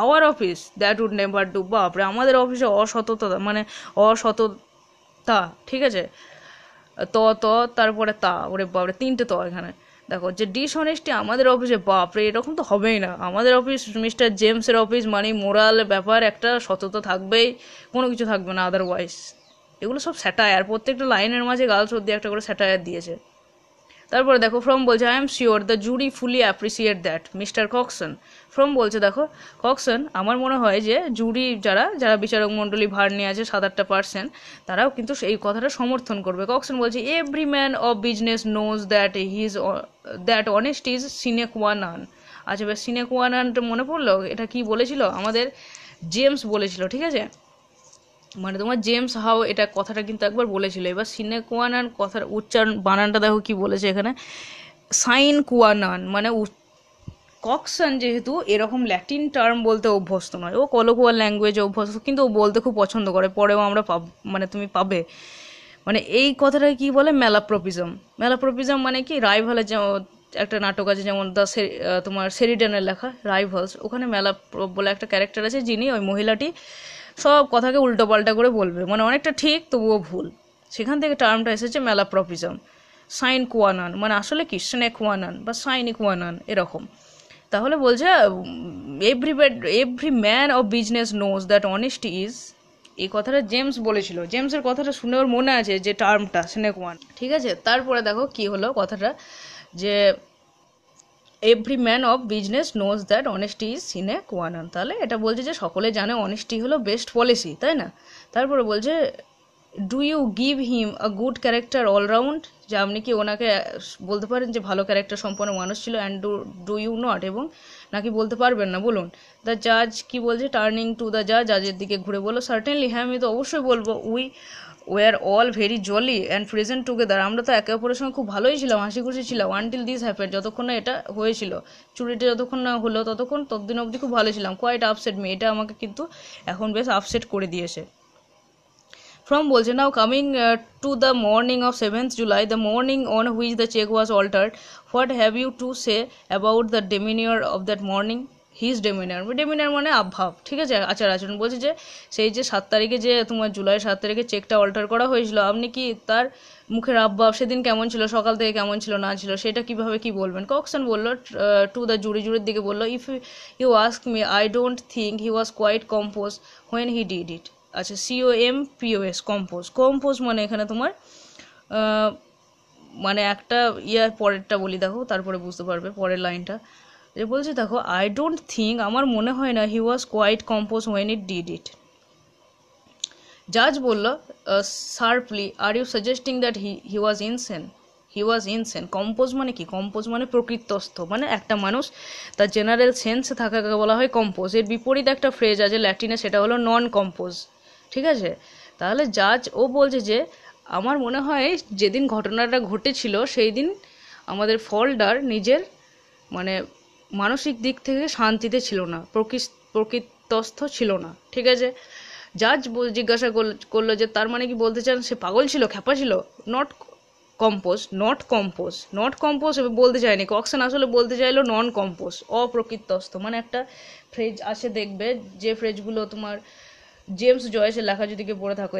our office that would never do বাপরে আমাদের অফিসে অসততা মানে অসততা ঠিক আছে ত ত তারপরে তা ওরে বাপরে তিনটে ত এখানে দেখো যে ডিসঅনেস্টি আমাদের অফিসে বাপরে এরকম তো হবেই না আমাদের অফিস মিস্টার জেমসের অফিস মানে মোরাল ব্যাপার একটা সততা থাকবেই কোনো কিছু থাকবে না আদারওয়াইজ এগুলো সব স্যাটায়ার প্রত্যেকটা লাইনের মাঝে গাল সর্দি একটা করে স্যাটায়ার দিয়েছে তারপরে দেখো ফ্রম বলছে I am sure the jury fully appreciate that Mister Cokeson Frome বলছে দেখো কক্সন আমার মনে হয় যে জুরি যারা যারা বিচারক মণ্ডলী ভার নিয়ে আছে সাত আটটা পার্সেন্ট তারাও কিন্তু এই কথাটা সমর্থন করবে কক্সন বলছে every man of business knows that his that honest is sine qua non আচ্ছা এবার সিনেক ওয়ান আনটা মনে পড়লো এটা কি বলেছিল আমাদের জেমস বলেছিল ঠিক আছে মানে তোমার জেমস হাও এটা কথাটা কিন্তু একবার বলেছিল এবার সিনে কোয়ানান কথার উচ্চারণ বানানটা দেখো কি বলেছে এখানে সাইন কুয়ানান মানে কক্সান যেহেতু এরকম ল্যাটিন টার্ম বলতে অভ্যস্ত নয় ও কলোকুয়াল ল্যাঙ্গুয়েজে অভ্যস্ত কিন্তু ও বলতে খুব পছন্দ করে পরেও আমরা পাব মানে তুমি পাবে মানে এই কথাটা কি বলে মেলাপ্রপিজম মেলাপ্রপিজম মানে কি রাইভালের একটা নাটক আছে যেমন দ্য তোমার সেরিডেনের লেখা রাইভালস ওখানে মেলাপ্রপ বলে একটা ক্যারেক্টার আছে যিনি ওই মহিলাটি সব কথাকে উল্টো পাল্টা করে বলবে মানে অনেকটা ঠিক তবুও ভুল সেখান থেকে টার্মটা এসেছে মেলাপ্রপিজম সাইন কুয়ানান মানে আসলে কি স্নেক ওয়ানান বা সাইনিক ওয়ানান এরকম তাহলে বলছে every every man of business knows that honesty is এই কথাটা জেমস বলেছিল জেমসের কথাটা শুনে ওর মনে আছে যে টার্মটা স্নেক ওয়ান ঠিক আছে তারপরে দেখো কি হলো কথাটা যে every man of business knows that honesty is sine qua non তাহলে এটা বলছে যে সকলে জানে অনেস্টি হলো বেস্ট পলিসি তাই না তারপরে বলছে do you give him a good character all round যে আপনি কি ওনাকে বলতে পারেন যে ভালো ক্যারেক্টার সম্পন্ন মানুষ ছিল and do do you not এবং নাকি বলতে পারবেন না বলুন দ্য জাজ কি বলছে টার্নিং টু দ্য জাজ জাজের দিকে ঘুরে বলো সার্টেনলি হ্যাঁ আমি তো অবশ্যই বলবো we were all very jolly and pleasant together আমরা তো একে অপরের সঙ্গে খুব ভালোই ছিলাম হাসি খুশি ছিলাম আনটিল দিস হ্যাপেন যতক্ষণ না এটা হয়েছিল চুরিটা যতক্ষণ না হলো ততক্ষণ ততদিন অবধি খুব ভালো ছিলাম কোয়াইট আপসেট মি এটা আমাকে কিন্তু এখন বেশ আপসেট করে দিয়েছে ফ্রম বলছে now coming to the morning of seventh July the morning on which the cheque was altered what have you to say about the demeanour of that morning his demeanour demeanour মানে আভাব ঠিক আছে আচার আচরণ বলছে যে সেই যে সাত তারিখে যে তোমার জুলাই সাত তারিখে চেকটা অল্টার করা হয়েছিল আপনি কি তার মুখের আব্বাব সেদিন কেমন ছিল সকাল থেকে কেমন ছিল না ছিল সেটা কিভাবে কি বলবেন কক্সন বলল টু দ্য জুড়ি জুড়ির দিকে বললো if you ask me I don't think he was quite compose when he did it আচ্ছা C O M P O S compose compose মানে এখানে তোমার মানে একটা ইয়ার পরেরটা বলি দেখো তারপরে বুঝতে পারবে পরের লাইনটা যে বলছে দেখো আই ডোন্ট থিঙ্ক আমার মনে হয় না he was quite compose when it did it জাজ বলল sharply are you suggesting that he he was insane he was insane compose মানে কি কম্পোজ মানে প্রকৃতস্থ মানে একটা মানুষ তার জেনারেল সেন্সে থাকাকে বলা হয় কম্পোজ এর বিপরীত একটা ফ্রেজ আছে ল্যাটিনে সেটা হলো নন কম্পোজ ঠিক আছে তাহলে জাজ ও বলছে যে আমার মনে হয় যেদিন ঘটনাটা ঘটেছিল সেই দিন আমাদের ফল্ডার নিজের মানে মানসিক দিক থেকে শান্তিতে ছিল না প্রকৃতস্থ ছিল না ঠিক আছে জাজ জিজ্ঞাসা করলো যে তার মানে কি বলতে চান সে পাগল ছিল খ্যাপা ছিল not compose not compose not compose বলতে চায়নি কক্সন আসলে বলতে চাইলো নন কম্পোজ অপ্রকৃতস্থ মানে একটা ফ্রেজ আছে দেখবে যে ফ্রেজগুলো তোমার জেমস জয়েসের লেখা যদি কেউ পড়ে থাকো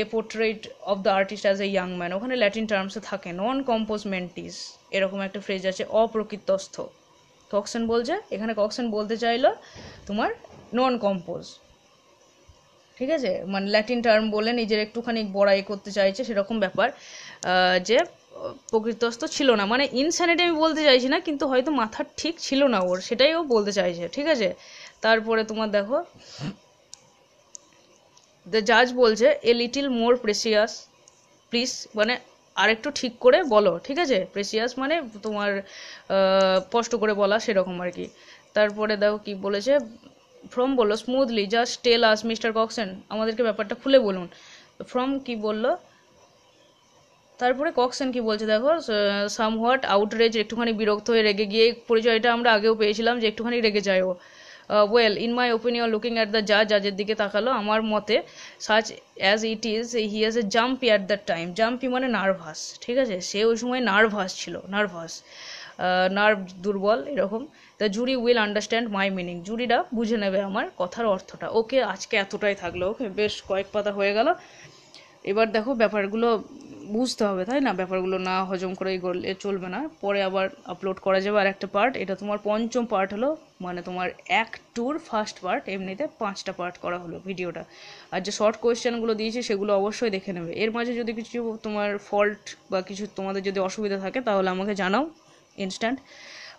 a portrait of the artist as a young man ওখানে ল্যাটিন টার্মসে থাকে নন কম্পোজমেন্টিস এরকম একটা ফ্রেজ আছে অপ্রকৃতস্থ কক্সন বলছে এখানে কক্সন বলতে চাইলো তোমার নন কম্পোজ ঠিক আছে মানে ল্যাটিন টার্ম বলে নিজের একটুখানি বড়াই করতে চাইছে সেরকম ব্যাপার যে প্রকৃতস্থ ছিল না মানে ইনস্যানিটি আমি বলতে চাইছি না কিন্তু হয়তো মাথার ঠিক ছিল না ওর সেটাই ও বলতে চাইছে ঠিক আছে তারপরে তোমার দেখো দ্য জাজ বলছে a little more precious please মানে আরেকটু ঠিক করে বলো ঠিক আছে প্রেসিয়াস মানে তোমার স্পষ্ট করে বলা সেরকম আর কি তারপরে দেখো কি বলেছে ফ্রম বললো smoothly just tell us Mister Cokeson আমাদেরকে ব্যাপারটা খুলে বলুন ফ্রম কি বললো তারপরে কক্সেন কি বলছে দেখো সামহোয়াট আউটরেজ একটুখানি বিরক্ত হয়ে রেগে গিয়ে পরিচয়টা আমরা আগেও পেয়েছিলাম যে একটুখানি রেগে যায় oh well in my opinion looking at the জাজ জাজের দিকে তাকালো আমার মতে such as it is he has a jumpy at the time jumpy মানে নার্ভাস ঠিক আছে সে ওই সময় নার্ভাস ছিল নার্ভাস নার্ভ uh, দুর্বল এরকম the jury will understand my meaning জুরিরা বুঝে নেবে আমার কথার অর্থটা ওকে আজকে এতটাই থাকলো ওকে বেশ কয়েক পাতা হয়ে গেল এবার দেখো ব্যাপারগুলো বুঝতে হবে তাই না ব্যাপারগুলো না হজম করেই করলে চলবে না পরে আবার আপলোড করা যাবে আর একটা পার্ট এটা তোমার পঞ্চম পার্ট হলো মানে তোমার এক ট্যুর ফার্স্ট পার্ট এমনিতে পাঁচটা পার্ট করা হলো ভিডিওটা আর যে শর্ট কোয়েশ্চেনগুলো দিয়েছি সেগুলো অবশ্যই দেখে নেবে এর মাঝে যদি কিছু তোমার ফল্ট বা কিছু তোমাদের যদি অসুবিধা থাকে তাহলে আমাকে জানাও instant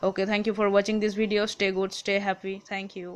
okay thank you for watching this video stay good stay happy thank you